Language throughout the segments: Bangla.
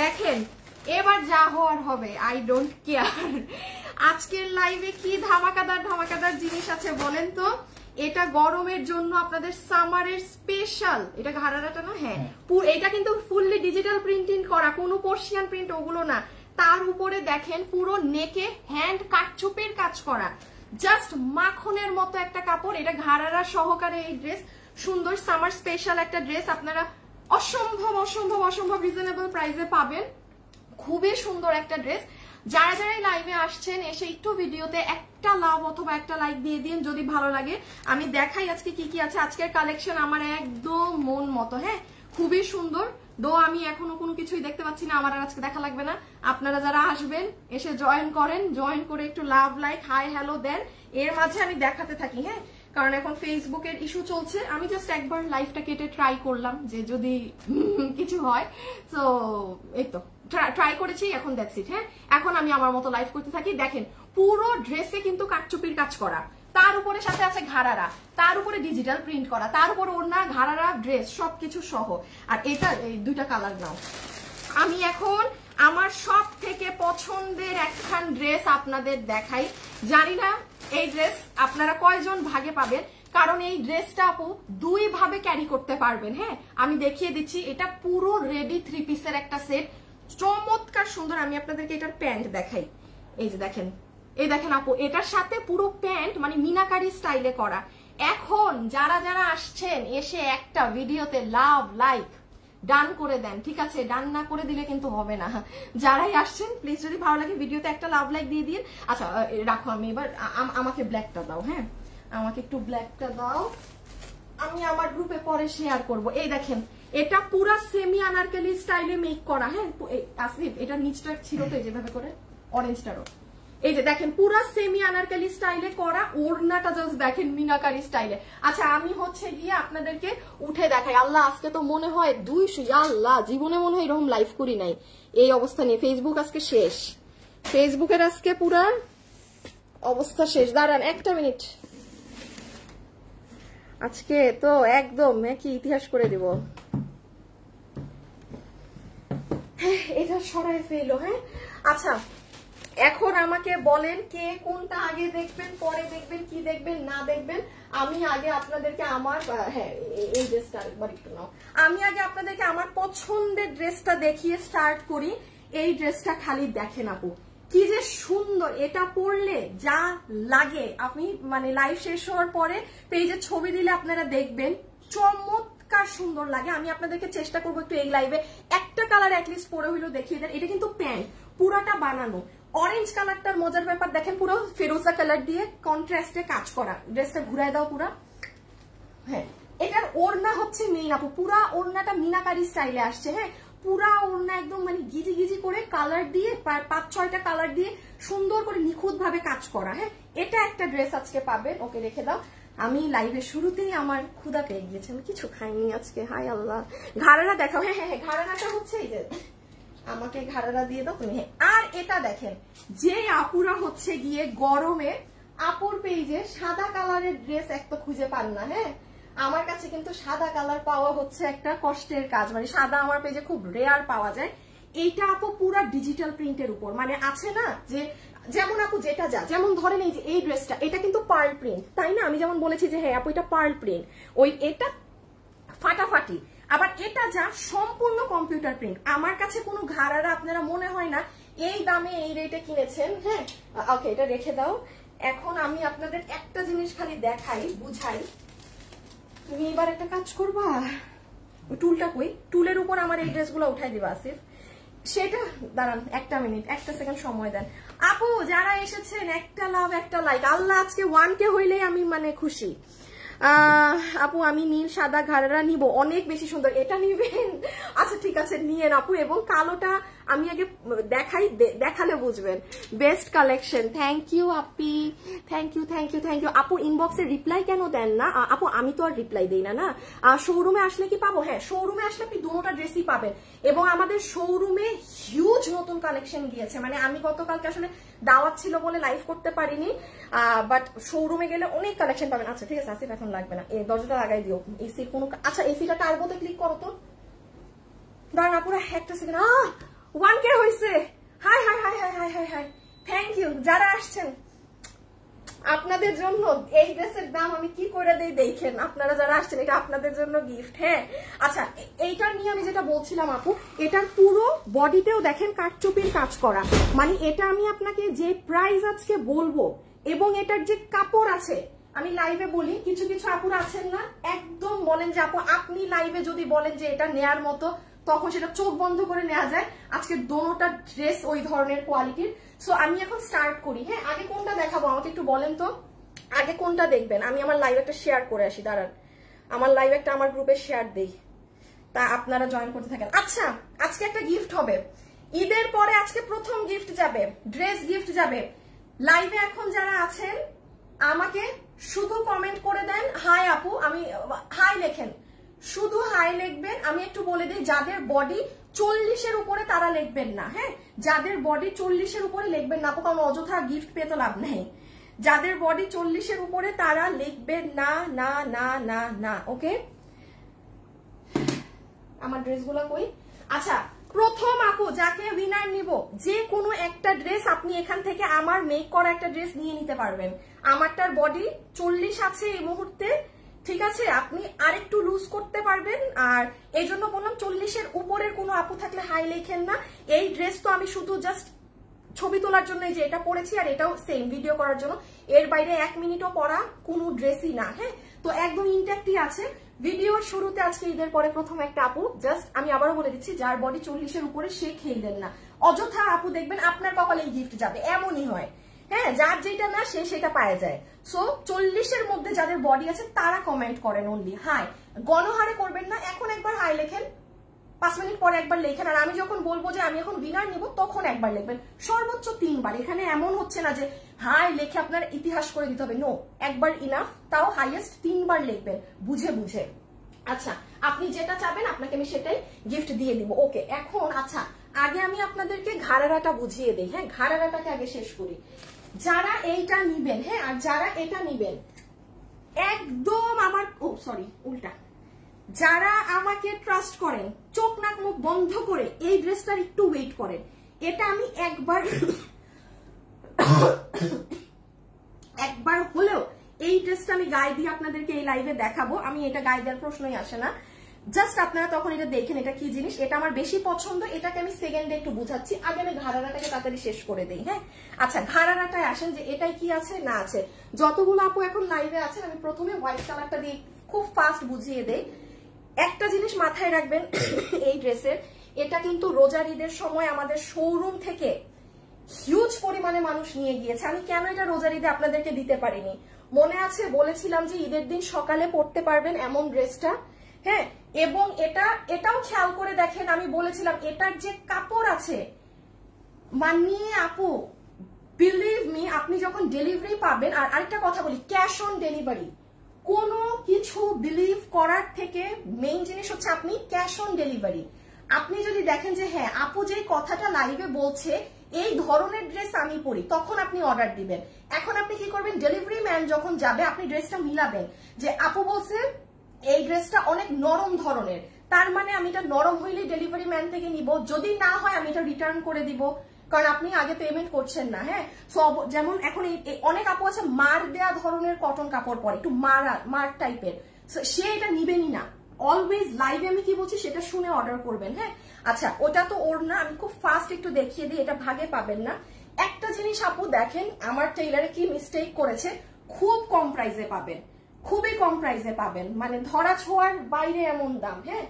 দেখেন এবার যা হওয়ার হবে আই ডোন্ট কেয়ার আজকের লাইভে কি ধামাকাদার ধামাকাদার জিনিস আছে বলেন তো এটা গরমের জন্য আপনাদের সামারের স্পেশাল এটা ঘাড়াটা না হ্যাঁ, হ্যাঁ। এটা কিন্তু ফুললি ডিজিটাল প্রিন্টিং করা কোনো পোর্শিয়ান প্রিন্ট ওগুলো না তার উপরে দেখেন পুরো নেকে হ্যান্ড কাটছুপের কাজ করা জাস্ট মাখনের মতো একটা কাপড় এটা ঘাড়ারা সহকারে এই ড্রেস সুন্দর সামার স্পেশাল একটা ড্রেস আপনারা অসম্ভব অসম্ভব অসম্ভব রিজনেবল প্রাইসে পাবেন খুবই সুন্দর একটা ড্রেস যারা যারা লাইভে আসছেন এসে একটু ভিডিওতে একটা লাভ অথবা একটা লাইক দিয়ে দিন যদি ভালো লাগে আমি দেখাই আজকে কি কি আছে আজকের কালেকশন আমার একদম মন মতো হ্যাঁ খুবই সুন্দর দো আমি এখনো কোনো কিছুই দেখতে পাচ্ছি না আমার আর আজকে দেখা লাগবে না আপনারা যারা আসবেন এসে জয়েন করেন জয়েন করে একটু লাভ লাইক হাই হ্যালো দেন এর মাঝে আমি দেখাতে থাকি হ্যাঁ কারণ এখন ফেসবুকের ইস্যু চলছে আমি জাস্ট একবার লাইফটা কেটে ট্রাই করলাম যে যদি কিছু হয় তো এই তো ট্রাই করেছি এখন দ্যাটস ইট হ্যাঁ এখন আমি আমার মতো লাইফ করতে থাকি দেখেন পুরো ড্রেসে কিন্তু কাটচুপির কাজ করা তার উপরে সাথে আছে ঘাড়ারা তার উপরে ডিজিটাল প্রিন্ট করা তার উপরে ওড়না ঘাড়ারা ড্রেস সবকিছু সহ আর এটা এই দুইটা কালার নাও আমি এখন আমার সব থেকে পছন্দের একখান ড্রেস আপনাদের দেখাই জানি না এই ড্রেস আপনারা কয়জন ভাগে পাবেন কারণ এই ড্রেসটা আপু দুই ভাবে ক্যারি করতে পারবেন হ্যাঁ আমি দেখিয়ে দিচ্ছি এটা পুরো রেডি থ্রি পিসের একটা সেট চমৎকার সুন্দর আমি আপনাদেরকে এটার প্যান্ট দেখাই এই যে দেখেন এই দেখেন আপু এটার সাথে পুরো প্যান্ট মানে মিনাকারি স্টাইলে করা এখন যারা যারা আসছেন এসে একটা ভিডিওতে লাভ লাইক ডান করে দেন ঠিক আছে ডান না করে দিলে কিন্তু হবে না যারাই আসছেন প্লিজ যদি ভালো লাগে ভিডিওতে একটা লাভ লাইক দিয়ে দিন আচ্ছা রাখো আমি এবার আমাকে ব্ল্যাকটা দাও হ্যাঁ আমাকে একটু ব্ল্যাকটা দাও আমি আমার গ্রুপে পরে শেয়ার করব এই দেখেন এটা পুরো সেমি আনারকেলি স্টাইলে মেক করা হ্যাঁ আসিফ এটা নিচটা ছিল তো যেভাবে করে অরেঞ্জটারও এই যে দেখেন পুরা সেমি আনারকালি স্টাইলে করা ওড়নাটা জাস্ট দেখেন মিনাকারি স্টাইলে আচ্ছা আমি হচ্ছে গিয়ে আপনাদেরকে উঠে দেখাই আল্লাহ আজকে তো মনে হয় দুইশো আল্লাহ জীবনে মনে হয় এরকম লাইভ করি নাই এই অবস্থা নিয়ে ফেসবুক আজকে শেষ ফেসবুকের আজকে পুরা অবস্থা শেষ দাঁড়ান একটা মিনিট আজকে তো একদম কি ইতিহাস করে দিব হ্যাঁ, এটা সরাই ফেলো হ্যাঁ আচ্ছা এখন আমাকে বলেন কে কোনটা আগে দেখবেন পরে দেখবেন কি দেখবেন না দেখবেন আমি আগে আপনাদেরকে আমার হ্যাঁ এই ড্রেসটা আরেকবার একটু নাও আমি আগে আপনাদেরকে আমার পছন্দের ড্রেসটা দেখিয়ে স্টার্ট করি এই ড্রেসটা খালি দেখেন আপু কি যে সুন্দর এটা পড়লে যা লাগে আপনি মানে লাইভ শেষ হওয়ার পরে পেজে ছবি দিলে আপনারা দেখবেন চমৎকার সুন্দর লাগে আমি আপনাদেরকে চেষ্টা করবো একটু এই লাইভে একটা কালার অ্যাটলিস্ট পরে হইলো দেখিয়ে দেন এটা কিন্তু প্যান্ট পুরাটা বানানো অরেঞ্জ কালারটার মজার ব্যাপার দেখেন পুরো ফেরোজা কালার দিয়ে কন্ট্রাস্টে কাজ করা ড্রেসটা ঘুরায় দাও পুরা হ্যাঁ এটার ওড়না হচ্ছে মেইন আপু পুরা ওড়নাটা মিনাকারি স্টাইলে আসছে হ্যাঁ পুরা ওড়না একদম মানে গিজি গিজি করে কালার দিয়ে পাঁচ ছয়টা কালার দিয়ে সুন্দর করে নিখুঁত ভাবে কাজ করা হ্যাঁ এটা একটা ড্রেস আজকে পাবেন ওকে রেখে দাও আমি লাইভের শুরুতেই আমার ক্ষুদা পেয়ে গিয়েছে আমি কিছু খাইনি আজকে হাই আল্লাহ ঘাড়ানা দেখাও হ্যাঁ হ্যাঁ হ্যাঁ ঘাড়ানাটা হচ্ছে এই যে আমাকে ঘাড়া দিয়ে দাও তুমি আর এটা দেখেন যে আপুরা হচ্ছে গিয়ে গরমে আপুর পেজে সাদা কালারের ড্রেস এক তো খুঁজে পান না হ্যাঁ আমার কাছে কিন্তু সাদা কালার পাওয়া হচ্ছে একটা কষ্টের কাজ মানে সাদা আমার পেজে খুব রেয়ার পাওয়া যায় এইটা আপু পুরা ডিজিটাল প্রিন্টের উপর মানে আছে না যে যেমন আপু যেটা যা যেমন ধরেন এই যে এই ড্রেসটা এটা কিন্তু পার্ল প্রিন্ট তাই না আমি যেমন বলেছি যে হ্যাঁ আপু এটা পার্ল প্রিন্ট ওই এটা ফাটাফাটি আবার এটা যা সম্পূর্ণ কম্পিউটার প্রিন্ট আমার কাছে কোনো ঘাড়ারা আপনারা মনে হয় না এই দামে এই রেটে কিনেছেন হ্যাঁ ওকে এটা রেখে দাও এখন আমি আপনাদের একটা জিনিস খালি দেখাই বুঝাই তুমি এবার একটা কাজ করবা টুলটা কই টুলের উপর আমার এই ড্রেসগুলো উঠাই দিবা আসিফ সেটা দাঁড়ান একটা মিনিট একটা সেকেন্ড সময় দেন আপু যারা এসেছেন একটা লাভ একটা লাইক আল্লাহ আজকে ওয়ান কে হইলেই আমি মানে খুশি আপু আমি নীল সাদা ঘাড়ারা নিব অনেক বেশি সুন্দর এটা নিবেন আচ্ছা ঠিক আছে নিয়েন আপু এবং কালোটা আমি আগে দেখাই দেখালে বুঝবেন বেস্ট কালেকশন থ্যাংক ইউ আপি thank you thank you thank you আপু ইনবক্সে রিপ্লাই কেন দেন না আপু আমি তো আর রিপ্লাই দিই না না শোরুমে আসলে কি পাবো হ্যাঁ শোরুমে আসলে আপনি দুটা ড্রেসই পাবেন এবং আমাদের শোরুমে হিউজ নতুন কালেকশন গিয়েছে মানে আমি গতকালকে আসলে দাওয়াত ছিল বলে লাইভ করতে পারিনি বাট শোরুমে গেলে অনেক কালেকশন পাবেন আচ্ছা ঠিক আছে আসিফ এখন লাগবে না এই দরজাটা লাগাই দিও এসির কোনো আচ্ছা এসিটা টার্বোতে ক্লিক করো তো দাঁড়ান আপুরা একটা সেকেন্ড আহ ওয়ান কে হয়েছে hi hi hi hi hi hi hi thank you যারা আসছেন আপনাদের জন্য এই ড্রেসের দাম আমি কি করে দিই দেখেন আপনারা যারা আসছেন এটা আপনাদের জন্য গিফট হ্যাঁ আচ্ছা এইটা নিয়ে আমি যেটা বলছিলাম আপু এটার পুরো বডিতেও দেখেন কাঠচুপির কাজ করা মানে এটা আমি আপনাকে যে প্রাইস আজকে বলবো এবং এটার যে কাপড় আছে আমি লাইভে বলি কিছু কিছু আপুর আছেন না একদম বলেন যে আপু আপনি লাইভে যদি বলেন যে এটা নেয়ার মতো তখন সেটা চোখ বন্ধ করে নেওয়া যায় আজকে দোনোটা ড্রেস ওই ধরনের কোয়ালিটির সো আমি এখন স্টার্ট করি হ্যাঁ আগে কোনটা দেখাবো আমাকে একটু বলেন তো আগে কোনটা দেখবেন আমি আমার লাইভ একটা শেয়ার করে আসি দাঁড়ান আমার লাইভ একটা আমার গ্রুপে শেয়ার দেই তা আপনারা জয়েন করতে থাকেন আচ্ছা আজকে একটা গিফট হবে ঈদের পরে আজকে প্রথম গিফট যাবে ড্রেস গিফট যাবে লাইভে এখন যারা আছেন আমাকে শুধু কমেন্ট করে দেন হাই আপু আমি হাই লেখেন শুধু হাই লিখবেন আমি একটু বলে দিই যাদের বডি চল্লিশের উপরে তারা লিখবেন না হ্যাঁ যাদের বডি চল্লিশের উপরে লিখবেন না কারণ অযথা গিফট পেয়ে তো লাভ নেই যাদের বডি চল্লিশের উপরে তারা লিখবেন না না না না না ওকে আমার ড্রেসগুলো কই আচ্ছা প্রথম আপু যাকে উইনার নিব যে কোনো একটা ড্রেস আপনি এখান থেকে আমার মেক করা একটা ড্রেস নিয়ে নিতে পারবেন আমারটার বডি চল্লিশ আছে এই মুহূর্তে ঠিক আছে আপনি আরেকটু লুজ করতে পারবেন আর এই জন্য বললাম চল্লিশের উপরের কোনো আপু থাকলে হাই লেখেন না এই ড্রেস তো আমি শুধু জাস্ট ছবি তোলার জন্য যে এটা পরেছি আর এটাও সেম ভিডিও করার জন্য এর বাইরে এক মিনিটও পরা কোনো ড্রেসই না হ্যাঁ তো একদম ইন্ট্যাক্টই আছে ভিডিওর শুরুতে আজকে ঈদের পরে প্রথম একটা আপু জাস্ট আমি আবারও বলে দিচ্ছি যার বডি চল্লিশের উপরে সে খেয়ে দেন না অযথা আপু দেখবেন আপনার কপালে এই গিফট যাবে এমনই হয় হ্যাঁ যার যেটা না সে সেটা পায় যায় সো চল্লিশের মধ্যে যাদের বডি আছে তারা কমেন্ট করেন অনলি হাই গণহারে করবেন না এখন একবার হাই লেখেন পাঁচ মিনিট পরে একবার লেখেন আর আমি যখন বলবো যে আমি এখন উইনার নিব তখন একবার লিখবেন সর্বোচ্চ তিনবার এখানে এমন হচ্ছে না যে হাই লেখে আপনার ইতিহাস করে দিতে হবে নো একবার ইনাফ তাও হাইয়েস্ট তিনবার লিখবেন বুঝে বুঝে আচ্ছা আপনি যেটা চাবেন আপনাকে আমি সেটাই গিফট দিয়ে দিব ওকে এখন আচ্ছা আগে আমি আপনাদেরকে ঘাড়ারাটা বুঝিয়ে দিই হ্যাঁ ঘাড়ারাটাকে আগে শেষ করি যারা এইটা নিবেন হ্যাঁ আর যারা এটা নিবেন একদম আমার ও সরি উল্টা যারা আমাকে ট্রাস্ট করেন চোখ নাক মুখ বন্ধ করে এই ড্রেসটার একটু ওয়েট করেন এটা আমি একবার একবার হলেও এই ড্রেসটা আমি গায়ে দিয়ে আপনাদেরকে এই লাইভে দেখাবো আমি এটা গায়ে দেওয়ার প্রশ্নই আসে না জাস্ট আপনারা তখন এটা দেখেন এটা কি জিনিস এটা আমার বেশি পছন্দ এটাকে আমি সেকেন্ডে একটু বুঝাচ্ছি আগে আমি ঘাড়াটাকে তাড়াতাড়ি শেষ করে দিই হ্যাঁ আচ্ছা ঘাড়াটায় আসেন যে এটাই কি আছে না আছে যতগুলো আপু এখন লাইভে আছেন আমি প্রথমে হোয়াইট কালারটা দিয়ে খুব ফাস্ট বুঝিয়ে দেই একটা জিনিস মাথায় রাখবেন এই ড্রেসের এটা কিন্তু রোজার ঈদের সময় আমাদের শোরুম থেকে হিউজ পরিমাণে মানুষ নিয়ে গিয়েছে আমি কেন এটা রোজার ঈদে আপনাদেরকে দিতে পারিনি মনে আছে বলেছিলাম যে ঈদের দিন সকালে পড়তে পারবেন এমন ড্রেসটা হ্যাঁ এবং এটা এটাও খেয়াল করে দেখেন আমি বলেছিলাম এটার যে কাপড় আছে মানিয়ে আপু বিলিভ মি আপনি যখন ডেলিভারি পাবেন আর আরেকটা কথা বলি ক্যাশ অন ডেলিভারি কোনো কিছু বিলিভ করার থেকে মেইন জিনিস হচ্ছে আপনি ক্যাশ অন ডেলিভারি আপনি যদি দেখেন যে হ্যাঁ আপু যে কথাটা লাইভে বলছে এই ধরনের ড্রেস আমি পরি তখন আপনি অর্ডার দিবেন এখন আপনি কি করবেন ডেলিভারি ম্যান যখন যাবে আপনি ড্রেসটা মিলাবেন যে আপু বলছে এই ড্রেসটা অনেক নরম ধরনের তার মানে আমি এটা নরম হইলে ডেলিভারি ম্যান থেকে নিব যদি না হয় আমি এটা রিটার্ন করে দিব কারণ আপনি আগে পেমেন্ট করছেন না হ্যাঁ সো যেমন এখন অনেক আপু আছে মার দেয়া ধরনের কটন কাপড় পরে একটু মারা মার টাইপের সে এটা নিবেনি না অলওয়েজ লাইভে আমি কি বলছি সেটা শুনে অর্ডার করবেন হ্যাঁ আচ্ছা ওটা তো ওর না আমি খুব ফাস্ট একটু দেখিয়ে দিই এটা ভাগে পাবেন না একটা জিনিস আপু দেখেন আমার টেইলারে কি মিস্টেক করেছে খুব কম প্রাইসে পাবেন খুবই কম প্রাইসে পাবেন মানে ধরা ছোঁয়ার বাইরে এমন দাম হ্যাঁ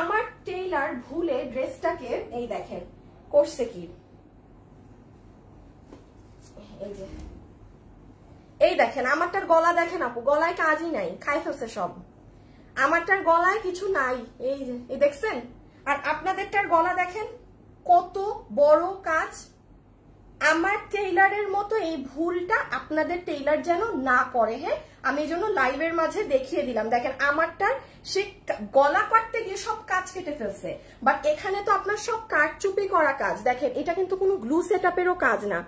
আমার টেইলার ভুলে ড্রেসটাকে এই দেখেন করছে কি এই এই দেখেন আমারটার গলা দেখেন আপু গলায় কাজই নাই খাই ফেলছে সব আমারটার গলায় কিছু নাই এই দেখছেন আর আপনাদেরটার গলা দেখেন কত বড় কাজ আমার টেইলারের মতো এই ভুলটা আপনাদের টেইলার যেন না করে হ্যাঁ আমি এই জন্য লাইভের মাঝে দেখিয়ে দিলাম দেখেন আমারটার সে গলা কাটতে গিয়ে সব কাজ কেটে ফেলছে বাট এখানে তো আপনার সব চুপি করা কাজ দেখেন এটা কিন্তু কোনো গ্লু সেট কাজ না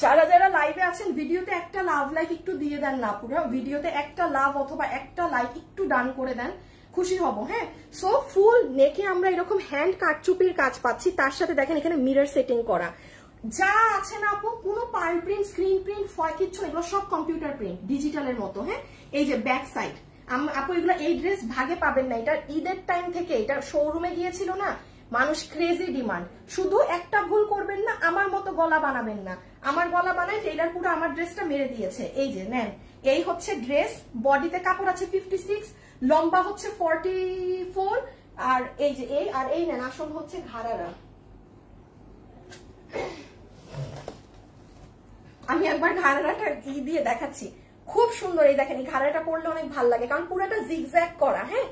যারা যারা লাইভে আছেন ভিডিওতে একটা লাভ লাইক একটু দিয়ে দেন না পুরো ভিডিওতে একটা লাভ অথবা একটা লাইক একটু ডান করে দেন খুশি হব হ্যাঁ সো ফুল নেকে আমরা এরকম হ্যান্ড কাটচুপির কাজ পাচ্ছি তার সাথে দেখেন এখানে মিরর সেটিং করা যা আছে না আপু কোনো pearl print screen print foil কিচ্ছু এগুলো সব কম্পিউটার প্রিন্ট ডিজিটালের মতো হ্যাঁ এই যে ব্যাক সাইড আপু এগুলো এই ড্রেস ভাগে পাবেন না এটা ঈদের টাইম থেকে এটা শোরুমে গিয়েছিল না মানুষ ক্রেজি ডিমান্ড শুধু একটা ভুল করবেন না আমার মতো গলা বানাবেন না আমার গলা বানায় টেইলার পুরো আমার ড্রেসটা মেরে দিয়েছে এই যে নেন এই হচ্ছে ড্রেস বডিতে কাপড় আছে ফিফটি সিক্স লম্বা হচ্ছে ফর্টি ফোর আর এই যে এই আর এই নেন আসল হচ্ছে ঘাড়ারা আমি একবার ঘাড়াটা ই দিয়ে দেখাচ্ছি খুব সুন্দর এই দেখেন ঘাড়াটা পরলে অনেক ভালো লাগে কারণ পুরোটা জিগজ্যাক করা হ্যাঁ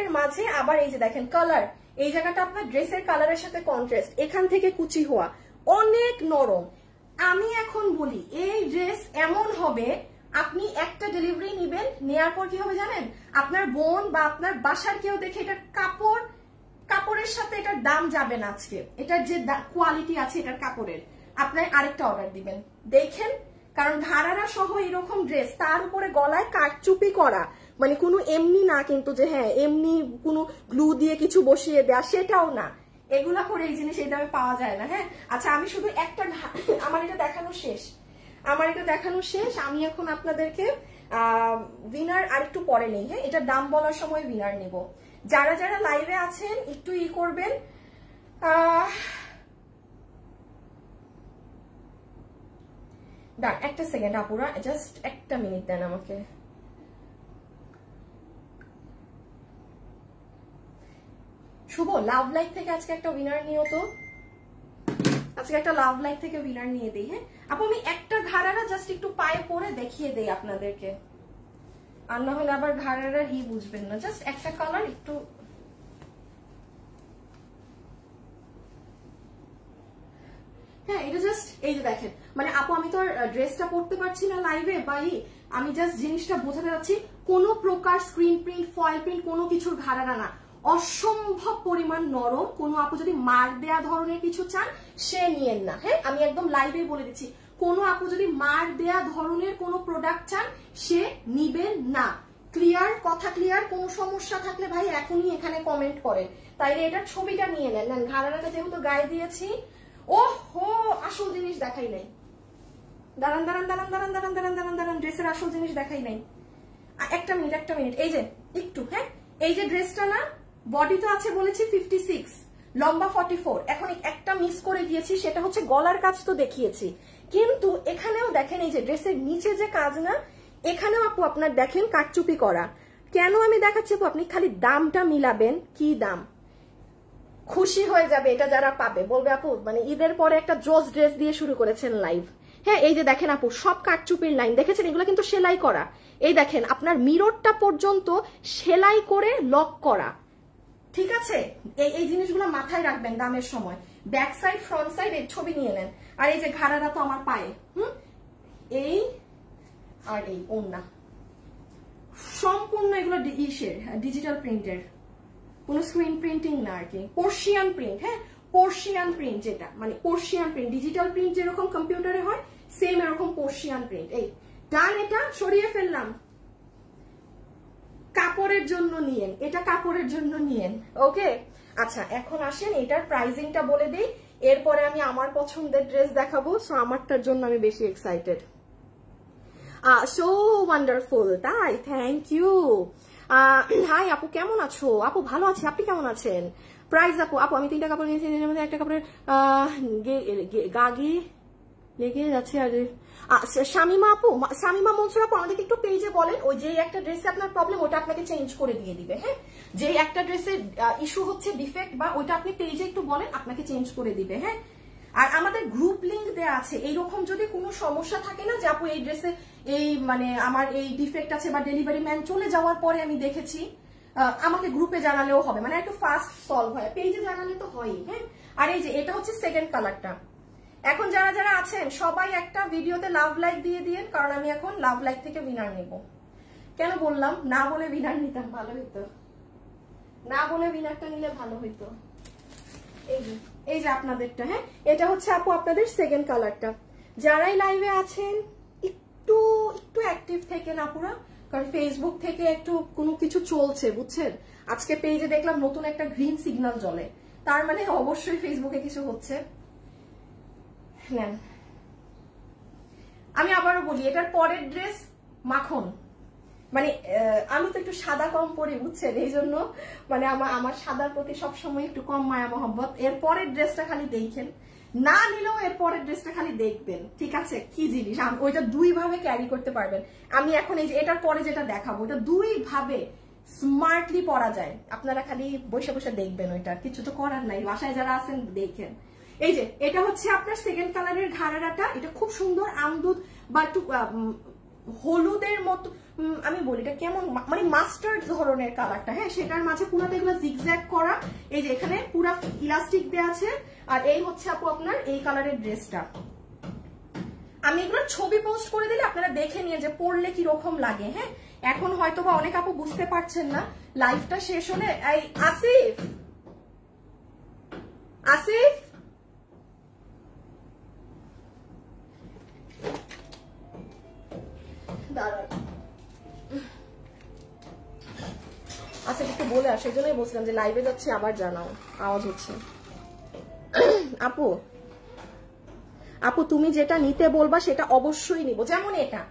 এর মাঝে আবার এই যে দেখেন কালার এই জায়গাটা আপনার ড্রেসের কালারের সাথে কন্ট্রাস্ট এখান থেকে কুচি হওয়া অনেক নরম আমি এখন বলি এই ড্রেস এমন হবে আপনি একটা ডেলিভারি নিবেন নেয়ার পর কি হবে জানেন আপনার বোন বা আপনার বাসার কেউ দেখে এটা কাপড় কাপড়ের সাথে এটার দাম যাবে না আজকে এটার যে কোয়ালিটি আছে এটার কাপড়ের আপনার আরেকটা অর্ডার দিবেন দেখেন কারণ ধারারা সহ এরকম ড্রেস তার উপরে গলায় কাটচুপি করা মানে কোনো এমনি না কিন্তু যে হ্যাঁ এমনি কোনো গ্লু দিয়ে কিছু বসিয়ে দেয়া সেটাও না এগুলা করে এই জিনিস এই দামে পাওয়া যায় না হ্যাঁ আচ্ছা আমি শুধু একটা আমার এটা দেখানো শেষ আমার এটা দেখানো শেষ আমি এখন আপনাদেরকে আহ উইনার আরেকটু পরে নেই হ্যাঁ এটা দাম বলার সময় উইনার নেবো যারা যারা লাইভে আছেন একটু ই করবেন একটা সেকেন্ড আপুরা জাস্ট একটা মিনিট দেন আমাকে শুভ লাভ লাইফ থেকে আজকে একটা উইনার নিও তো আজকে একটা লাভ লাইফ থেকে উইনার নিয়ে দিই হ্যাঁ আপু আমি একটা ঘাড়ারা জাস্ট একটু পায়ে পরে দেখিয়ে দেই আপনাদেরকে আর না হলে আবার ঘাড়ের হি বুঝবেন না জাস্ট একটা কালার একটু হ্যাঁ এটা জাস্ট এই যে দেখেন মানে আপু আমি তো আর ড্রেসটা পরতে পারছি না লাইভে বাই আমি জাস্ট জিনিসটা বোঝাতে যাচ্ছি কোন প্রকার স্ক্রিন প্রিন্ট ফয়েল প্রিন্ট কোনো কিছুর ঘাড়ারা না অসম্ভব পরিমাণ নরম কোনো আপু যদি মার দেয়া ধরনের কিছু চান সে নিয়েন না হ্যাঁ আমি একদম লাইভে বলে দিচ্ছি কোনো আপু যদি মার দেয়া ধরনের কোনো প্রোডাক্ট চান সে নিবেন না ক্লিয়ার কথা ক্লিয়ার কোনো সমস্যা থাকলে ভাই এখনই এখানে কমেন্ট করেন তাইলে এটার ছবিটা নিয়ে নেন নেন ঘাড়াটা যেহেতু গায়ে দিয়েছি ও হো আসল জিনিস দেখাই নাই দাঁড়ান দাঁড়ান দাঁড়ান দাঁড়ান দাঁড়ান দাঁড়ান দাঁড়ান দাঁড়ান ড্রেসের আসল জিনিস দেখাই নাই একটা মিনিট একটা মিনিট এই যে একটু হ্যাঁ এই যে ড্রেসটা না বডি তো আছে বলেছি ফিফটি সিক্স লম্বা ফর্টি ফোর এখন একটা মিস করে দিয়েছি সেটা হচ্ছে গলার কাজ তো দেখিয়েছি কিন্তু এখানেও দেখেন এই যে ড্রেসের নিচে যে কাজ না এখানেও আপু আপনার দেখেন কাটচুপি করা কেন আমি দেখাচ্ছি আপু আপনি খালি দামটা মিলাবেন কি দাম খুশি হয়ে যাবে এটা যারা পাবে বলবে আপু মানে ঈদের পরে একটা জোস ড্রেস দিয়ে শুরু করেছেন লাইভ হ্যাঁ এই যে দেখেন আপু সব কাটচুপির লাইন দেখেছেন এগুলো কিন্তু সেলাই করা এই দেখেন আপনার মিররটা পর্যন্ত সেলাই করে লক করা ঠিক আছে এই এই জিনিসগুলো মাথায় রাখবেন দামের সময় ব্যাক সাইড ফ্রন্ট সাইড এর ছবি নিয়ে নেন আর এই যে ঘাড়াটা তো আমার পায়ে হুম এই আর এই ওনা সম্পূর্ণ এগুলো ইসের ডিজিটাল হ্যাঁ, প্রিন্টের কোনো স্ক্রিন প্রিন্টিং না আর কি পোর্শিয়ান প্রিন্ট হ্যাঁ পোর্শিয়ান প্রিন্ট যেটা মানে পোর্শিয়ান প্রিন্ট ডিজিটাল প্রিন্ট যেরকম কম্পিউটারে হয় সেম এরকম পোর্শিয়ান প্রিন্ট এই ডান এটা সরিয়ে ফেললাম কাপড়ের জন্য নিয়েন এটা কাপড়ের জন্য নিয়েন ওকে আচ্ছা এখন আসেন এটার প্রাইজিংটা বলে দিই এরপরে আমি আমার পছন্দের ড্রেস দেখাবো সো আমারটার জন্য আমি বেশি এক্সাইটেড সো ওয়ান্ডারফুল তাই থ্যাংক ইউ হাই আপু কেমন আছো আপু ভালো আছি আপনি কেমন আছেন প্রাইস আপু আপু আমি তিনটা কাপড় নিয়েছি এর মধ্যে একটা কাপড়ের গা গিয়ে লেগে যাচ্ছে আর শামিমা আপু শামিমা আমাদেরকে একটু বলেন ওই একটা ড্রেসে আপনার প্রবলেম ওটা আপনাকে চেঞ্জ করে দিয়ে দিবে হ্যাঁ একটা ড্রেসের ইস্যু হচ্ছে ডিফেক্ট বা আপনি পেজে একটু বলেন আপনাকে চেঞ্জ করে দিবে হ্যাঁ আর আমাদের গ্রুপ লিঙ্ক দেওয়া আছে এইরকম যদি কোনো সমস্যা থাকে না যে আপু এই ড্রেসে এই মানে আমার এই ডিফেক্ট আছে বা ডেলিভারি ম্যান চলে যাওয়ার পরে আমি দেখেছি আমাকে গ্রুপে জানালেও হবে মানে একটু ফাস্ট সলভ হয় পেজে জানালে তো হয়ই হ্যাঁ আর এই যে এটা হচ্ছে সেকেন্ড কালারটা এখন যারা যারা আছেন সবাই একটা ভিডিওতে লাভ লাইক দিয়ে দিয়েন কারণ আমি এখন লাভ লাইক থেকে উইনার নেব কেন বললাম না বলে উইনার নিতাম ভালো হইতো না বলে উইনারটা নিলে ভালো হইতো এই যে এই যে আপনাদেরটা হ্যাঁ এটা হচ্ছে আপু আপনাদের সেকেন্ড কালারটা যারাই লাইভে আছেন একটু একটু অ্যাক্টিভ থেকেন আপুরা কারণ ফেসবুক থেকে একটু কোনো কিছু চলছে বুঝছেন আজকে পেজে দেখলাম নতুন একটা গ্রিন সিগন্যাল জ্বলে তার মানে অবশ্যই ফেসবুকে কিছু হচ্ছে নেন আমি আবারও বলি এটার পরের ড্রেস মাখন মানে আমি তো একটু সাদা কম পরি বুঝছেন এই জন্য মানে আমার আমার সাদার প্রতি সবসময় একটু কম মায়া মহব্বত এর পরের ড্রেসটা খালি দেখেন না নিলেও এর পরের ড্রেসটা খালি দেখবেন ঠিক আছে কি জিনিস ওইটা দুই ভাবে ক্যারি করতে পারবেন আমি এখন এই যে এটার পরে যেটা দেখাবো ওটা দুই ভাবে স্মার্টলি পরা যায় আপনারা খালি বসে বসে দেখবেন ওইটা কিছু তো করার নাই বাসায় যারা আছেন দেখেন এই যে এটা হচ্ছে আপনার সেকেন্ড কালারের ঘাড়াটা এটা খুব সুন্দর আমদুদ বা একটু হলুদের মতো আমি বলি এটা কেমন মানে মাস্টার্ড ধরনের কালারটা হ্যাঁ সেটার মাঝে পুরো দেখবে জিগজ্যাক করা এই যে এখানে পুরো ইলাস্টিক দেওয়া আছে আর এই হচ্ছে আপু আপনার এই কালারের ড্রেসটা আমি এগুলো ছবি পোস্ট করে দিলে আপনারা দেখে নিয়ে যে পড়লে কি রকম লাগে হ্যাঁ এখন হয়তো বা অনেক আপু বুঝতে পারছেন না লাইফটা শেষ হলে এই আসিফ আসিফ দাঁড়ান আচ্ছা একটু বলে আর সেই জন্যই বলছিলাম যে লাইভে যাচ্ছি আবার জানাও আওয়াজ হচ্ছে আপু আপু তুমি যেটা নিতে বলবা সেটা অবশ্যই নিব যেমন এটা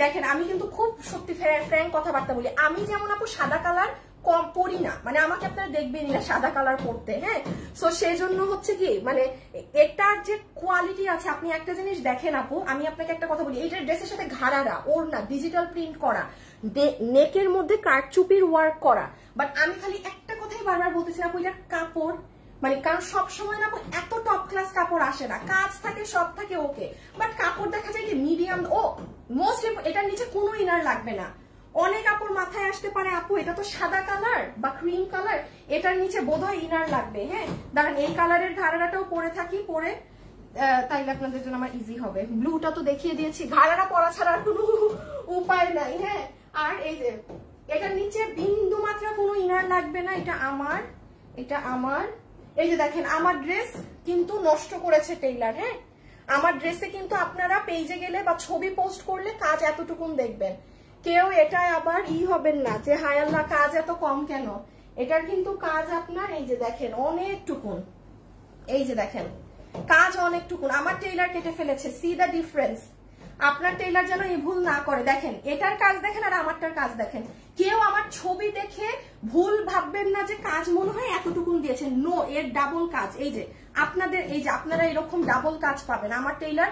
দেখেন আমি কিন্তু খুব সত্যি ফ্র্যাঙ্ক কথাবার্তা বলি আমি যেমন আপু সাদা কালার কম পরি না মানে আমাকে আপনারা দেখবেন না সাদা কালার পরতে হ্যাঁ সো সেই জন্য হচ্ছে কি মানে এটার যে কোয়ালিটি আছে আপনি একটা জিনিস দেখেন আপু আমি আপনাকে একটা কথা বলি এইটার ড্রেসের সাথে ঘাড়ারা ওর না ডিজিটাল প্রিন্ট করা নেকের মধ্যে কারচুপির ওয়ার্ক করা বাট আমি খালি একটা কথাই বারবার বলতেছি আপু এটার কাপড় মানে কারণ সবসময় না এত টপ ক্লাস কাপড় আসে না কাজ থাকে সব থাকে ওকে বাট কাপড় দেখা যায় কি মিডিয়াম ও মোস্ট এটার নিচে কোনো ইনার লাগবে না অনেক আপুর মাথায় আসতে পারে আপু এটা তো সাদা কালার বা ক্রিম কালার এটার নিচে বোধহয় ইনার লাগবে হ্যাঁ দাঁড়ান এই কালারের ঘাড়াটাও পরে থাকি পরে তাইলে আপনাদের জন্য আমার ইজি হবে ব্লুটা তো দেখিয়ে দিয়েছি ঘাড়াটা পরা ছাড়া কোনো উপায় নাই হ্যাঁ আর এই যে এটার নিচে বিন্দু মাত্র কোনো ইনার লাগবে না এটা আমার এটা আমার এই যে দেখেন আমার ড্রেস কিন্তু নষ্ট করেছে টেইলার হ্যাঁ আমার ড্রেসে কিন্তু আপনারা পেজে গেলে বা ছবি পোস্ট করলে কাজ এতটুকুন দেখবেন কেউ এটাই আবার ই হবেন না যে হায় আল্লাহ কাজ এত কম কেন এটার কিন্তু কাজ আপনার এই যে দেখেন অনেকটুকুন এই যে দেখেন কাজ অনেকটুকুন আমার টেইলার কেটে ফেলেছে সি দ্য ডিফারেন্স আপনার টেইলার যেন এই ভুল না করে দেখেন এটার কাজ দেখেন আর আমারটার কাজ দেখেন কেউ আমার ছবি দেখে ভুল ভাববেন না যে কাজ মনে হয় এতটুকুন দিয়েছে নো এর ডাবল কাজ এই যে আপনাদের এই যে আপনারা এরকম ডাবল কাজ পাবেন আমার টেইলার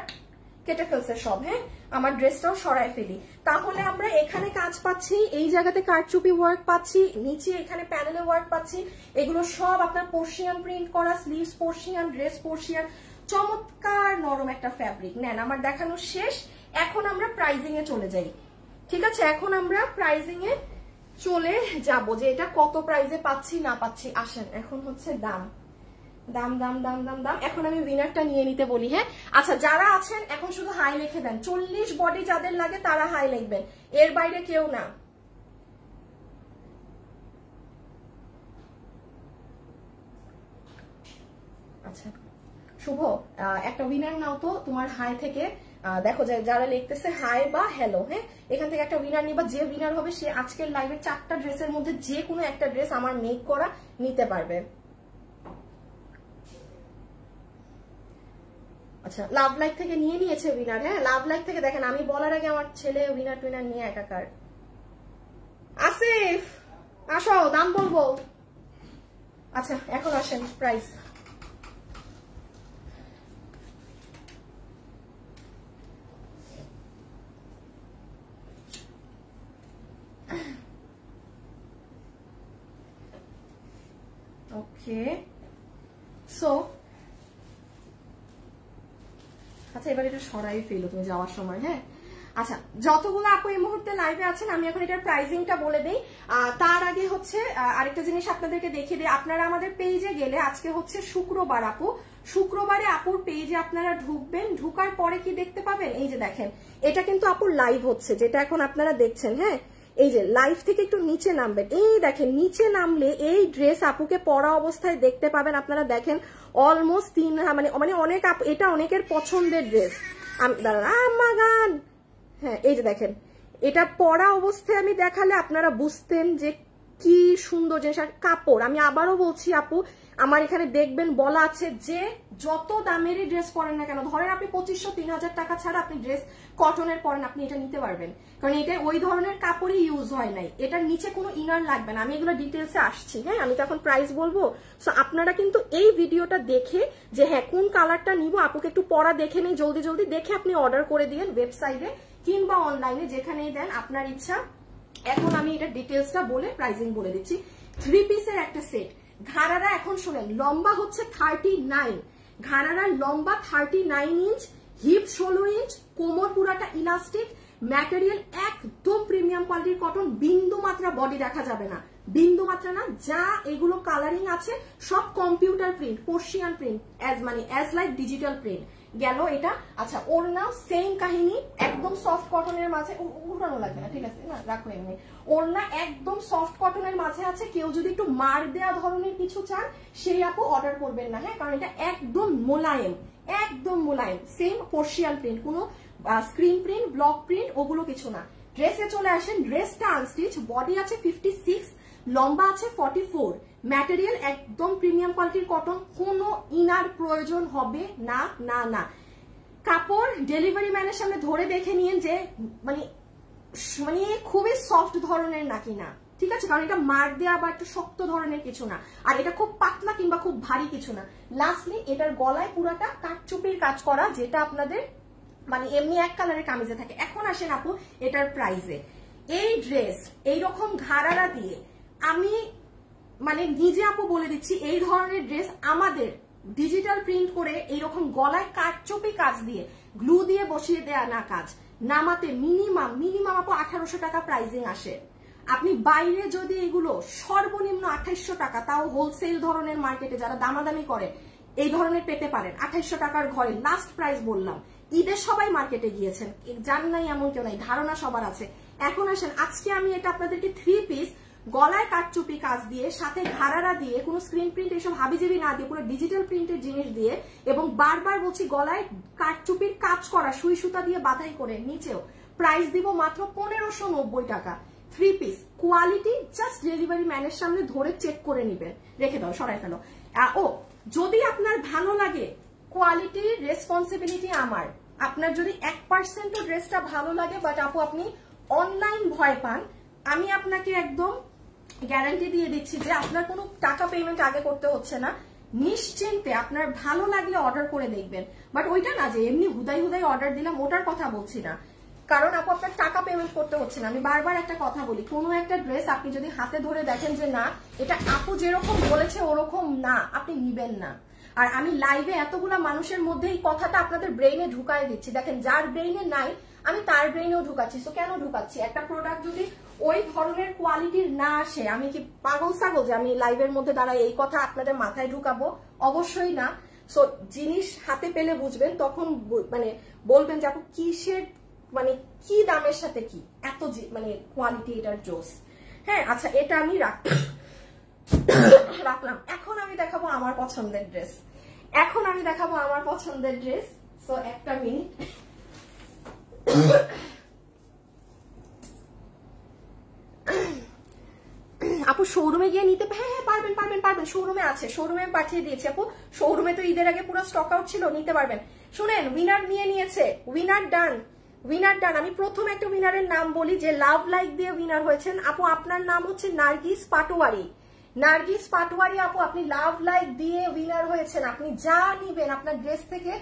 কেটে ফেলছে সব হ্যাঁ আমার ড্রেসটাও সরায় ফেলি তাহলে আমরা এখানে কাজ পাচ্ছি এই জায়গাতে কারচুপি ওয়ার্ক পাচ্ছি নিচে এখানে প্যানেলে ওয়ার্ক পাচ্ছি এগুলো সব আপনার পোর্শিয়ান প্রিন্ট করা স্লিভস পোর্শিয়ান ড্রেস পোর্শিয়ান চমৎকার নরম একটা ফ্যাব্রিক নেন আমার দেখানো শেষ এখন আমরা প্রাইজিং এ চলে যাই ঠিক আছে এখন আমরা প্রাইজিং এ চলে যাব যে এটা কত প্রাইজে পাচ্ছি না পাচ্ছি আসেন এখন হচ্ছে দাম দাম দাম দাম দাম দাম এখন আমি উইনারটা নিয়ে নিতে বলি হ্যাঁ আচ্ছা যারা আছেন এখন শুধু হাই লিখে দেন চল্লিশ বডি যাদের লাগে তারা হাই লিখবেন এর বাইরে কেউ না আচ্ছা শুভ একটা উইনার নাও তো তোমার হাই থেকে দেখো যারা লিখতেছে হাই বা হ্যালো হ্যাঁ এখান থেকে একটা উইনার নিবা যে উইনার হবে সে আজকের লাইভের চারটা ড্রেসের মধ্যে যে কোনো একটা ড্রেস আমার মেক করা নিতে পারবে আচ্ছা লাভ লাইক থেকে নিয়ে নিয়েছে উইনার হ্যাঁ লাভ লাইক থেকে দেখেন আমি বলার আগে আমার ছেলে উইনার টুইনার নিয়ে একাকার আসিফ আসো দাম বলবো আচ্ছা এখন আসেন প্রাইস সরাই ফেলো তুমি যাওয়ার সময় হ্যাঁ আচ্ছা যতগুলো আপু এই মুহূর্তে লাইভে আছেন আমি এখন এটার প্রাইজিংটা বলে দিই তার আগে হচ্ছে আরেকটা জিনিস আপনাদেরকে দেখিয়ে দিই আপনারা আমাদের পেজে গেলে আজকে হচ্ছে শুক্রবার আপু শুক্রবারে আপুর পেজে আপনারা ঢুকবেন ঢুকার পরে কি দেখতে পাবেন এই যে দেখেন এটা কিন্তু আপুর লাইভ হচ্ছে যেটা এখন আপনারা দেখছেন হ্যাঁ এই যে লাইভ থেকে একটু নিচে নামবেন এই দেখেন নিচে নামলে এই ড্রেস আপুকে পরা অবস্থায় দেখতে পাবেন আপনারা দেখেন অলমোস্ট তিন হ্যাঁ, মানে মানে অনেক এটা অনেকের পছন্দের ড্রেস হ্যাঁ এই যে দেখেন এটা পড়া অবস্থায় আমি দেখালে আপনারা বুঝতেন যে কি সুন্দর জিনিস আর কাপড় আমি আবারও বলছি আপু আমার এখানে দেখবেন বলা আছে যে যত দামেরই ড্রেস পরেন না কেন ধরেন আপনি পঁচিশশো তিন হাজার টাকা ছাড়া আপনি ড্রেস কটনের পরেন আপনি এটা নিতে পারবেন কারণ এটা ওই ধরনের কাপড়ই ইউজ হয় নাই এটার নিচে কোনো ইনার লাগবে না আমি এগুলো ডিটেলসে আসছি হ্যাঁ আমি তো এখন প্রাইস বলবো সো আপনারা কিন্তু এই ভিডিওটা দেখে যে হ্যাঁ কোন কালারটা নিব আপুকে একটু পরা দেখে নেই জলদি জলদি দেখে আপনি অর্ডার করে দিয়েন ওয়েবসাইটে কিংবা অনলাইনে যেখানেই দেন আপনার ইচ্ছা এখন আমি এটা ডিটেলসটা বলে প্রাইসিং বলে দিচ্ছি থ্রি পিসের একটা সেট ঘাড়ারা এখন শোনেন লম্বা হচ্ছে থার্টি নাইন ঘাড়ারা লম্বা থার্টি নাইন ইঞ্চ হিপ ষোলো ইঞ্চ কোমর পুরাটা ইলাস্টিক ম্যাটেরিয়াল একদম প্রিমিয়াম কোয়ালিটির কটন বিন্দু মাত্রা বডি দেখা যাবে না বিন্দু মাত্রা না যা এগুলো কালারিং আছে সব computer print Persian print as মানে অ্যাজ লাইক ডিজিটাল প্রিন্ট গেল এটা আচ্ছা ওর না সেম কাহিনী একদম সফট কটনের মাঝে ঘুরানো লাগবে না ঠিক আছে না রাখো এমনি ওর না একদম সফট কটনের মাঝে আছে কেউ যদি একটু মার দেয়া ধরনের কিছু চান সেই আপু অর্ডার করবেন না হ্যাঁ কারণ এটা একদম মোলায়েম একদম মোলায়েম সেম পোর্শিয়ান প্রিন্ট কোনো স্ক্রিন প্রিন্ট ব্লক প্রিন্ট ওগুলো কিছু না ড্রেসে চলে আসেন ড্রেসটা আনস্টিচ বডি আছে ফিফটি সিক্স লম্বা আছে ফর্টি ফোর ম্যাটেরিয়াল একদম প্রিমিয়াম কোয়ালিটির কটন কোনো ইনার প্রয়োজন হবে না না না কাপড় ডেলিভারি ম্যানের সামনে ধরে দেখে নিয়ে যে মানে মানে খুবই সফট ধরনের নাকি না ঠিক আছে কারণ এটা মার দেওয়া বা একটু শক্ত ধরনের কিছু না আর এটা খুব পাতলা কিংবা খুব ভারী কিছু না লাস্টলি এটার গলায় পুরাটা কাঠচুপির কাজ করা যেটা আপনাদের মানে এমনি এক কালারের কামিজে থাকে এখন আসেন আপু এটার প্রাইজে এই ড্রেস এইরকম ঘাড়ারা দিয়ে আমি মানে নিজে আপু বলে দিচ্ছি এই ধরনের ড্রেস আমাদের ডিজিটাল প্রিন্ট করে এইরকম গলায় কাটচপি কাজ দিয়ে গ্লু দিয়ে বসিয়ে দেয়া না কাজ নামাতে মিনিমাম মিনিমাম আপু আঠারোশো টাকা প্রাইজিং আসে আপনি বাইরে যদি এগুলো সর্বনিম্ন আঠাইশশো টাকা তাও হোলসেল ধরনের মার্কেটে যারা দামাদামি করে এই ধরনের পেতে পারেন আঠাইশশো টাকার ঘরে লাস্ট প্রাইস বললাম ঈদের সবাই মার্কেটে গিয়েছেন জান নাই এমন কেউ নাই ধারণা সবার আছে এখন আসেন আজকে আমি এটা আপনাদেরকে থ্রি পিস গলায় কাটচুপি কাজ দিয়ে সাথে ঘাড়ারা দিয়ে কোনো স্ক্রিন প্রিন্ট এসব হাবিজাবি না দিয়ে পুরো ডিজিটাল প্রিন্টের জিনিস দিয়ে এবং বারবার বলছি গলায় কাটচুপির কাজ করা সুই সুতা দিয়ে বাধাই করে নিচেও প্রাইস দিব মাত্র পনেরোশো নব্বই টাকা three piece quality just delivery ম্যানের সামনে ধরে চেক করে নিবেন রেখে দাও সরাই ফেলো ও যদি আপনার ভালো লাগে কোয়ালিটি রেসপন্সিবিলিটি আমার আপনার যদি এক পার্সেন্টও ড্রেসটা ভালো লাগে বাট আপু আপনি অনলাইন ভয় পান আমি আপনাকে একদম গ্যারান্টি দিয়ে দিচ্ছি যে আপনার কোনো টাকা পেমেন্ট আগে করতে হচ্ছে না নিশ্চিন্তে আপনার ভালো লাগলে অর্ডার করে দেখবেন বাট ওইটা না যে এমনি হুদাই হুদাই অর্ডার দিলাম ওটার কথা বলছি না কারণ আপু আপনার টাকা পেমেন্ট করতে হচ্ছে না আমি বারবার একটা কথা বলি কোনো একটা ড্রেস আপনি যদি হাতে ধরে দেখেন যে না এটা আপু যেরকম বলেছে ওরকম না আপনি নিবেন না আর আমি লাইভে এতগুলা মানুষের মধ্যে এই কথাটা আপনাদের ব্রেইনে ঢুকায় দিচ্ছি দেখেন যার ব্রেইনে নাই আমি তার ব্রেইনেও ঢুকাচ্ছি সো কেন ঢুকাচ্ছি একটা প্রোডাক্ট যদি ওই ধরনের কোয়ালিটির না আসে আমি কি পাগল সাগল যে আমি লাইভের মধ্যে দ্বারা এই কথা আপনাদের মাথায় ঢুকাবো অবশ্যই না সো জিনিস হাতে পেলে বুঝবেন তখন মানে বলবেন যে আপু কিসের মানে কি দামের সাথে কি এত মানে কোয়ালিটি এটার জোস হ্যাঁ আচ্ছা এটা আমি রাখলাম এখন আমি দেখাবো আমার পছন্দের ড্রেস এখন আমি দেখাবো আমার পছন্দের ড্রেস সো একটা মিনিট আপু শোরুমে গিয়ে নিতে হ্যাঁ হ্যাঁ পারবেন পারবেন পারবেন শোরুমে আছে শোরুমে পাঠিয়ে দিয়েছি আপু শোরুমে তো ঈদের আগে পুরো স্টক আউট ছিল নিতে পারবেন শুনেন উইনার নিয়ে নিয়েছে উইনার ডান উইনার ডান আমি প্রথম একটা উইনারের নাম বলি যে লাভ লাইক দিয়ে উইনার হয়েছেন আপু আপনার নাম হচ্ছে নার্গিস পাটোয়ারি নার্গিস পাটোয়ারি আপু আপনি লাভ লাইক দিয়ে উইনার হয়েছেন আপনি যা নিবেন আপনার ড্রেস থেকে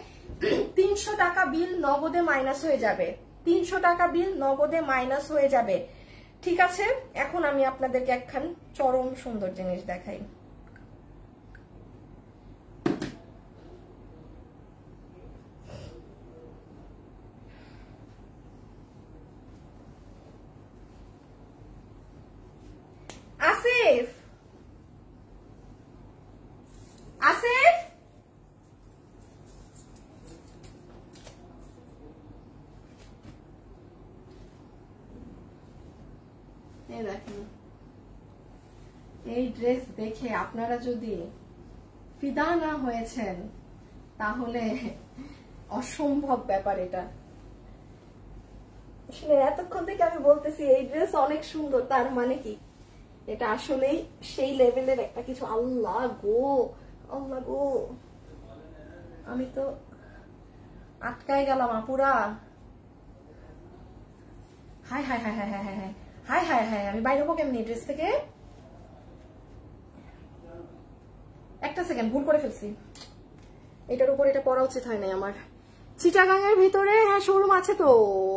তিনশো টাকা বিল নগদে মাইনাস হয়ে যাবে তিনশো টাকা বিল নগদে মাইনাস হয়ে যাবে ঠিক আছে এখন আমি আপনাদেরকে একখান চরম সুন্দর জিনিস দেখাই আসিফ এই ড্রেস দেখে আপনারা যদি ফিদা না হয়েছেন তাহলে অসম্ভব ব্যাপার এটা আসলে এতক্ষণ থেকে আমি বলতেছি এই ড্রেস অনেক সুন্দর তার মানে কি এটা আসলেই সেই লেভেলের একটা কিছু আল্লাহ গো আল্লাহ আমি তো আটকায় গেলাম আপুরা hi hi hi hi hi hi hi hi hi hi আমি বাইরে হবো কেমনি ড্রেস থেকে একটা সেকেন্ড ভুল করে ফেলছি এটার উপর এটা পড়া উচিত হয় নাই আমার চিটাগাং এর ভিতরে হ্যাঁ শোরুম আছে তো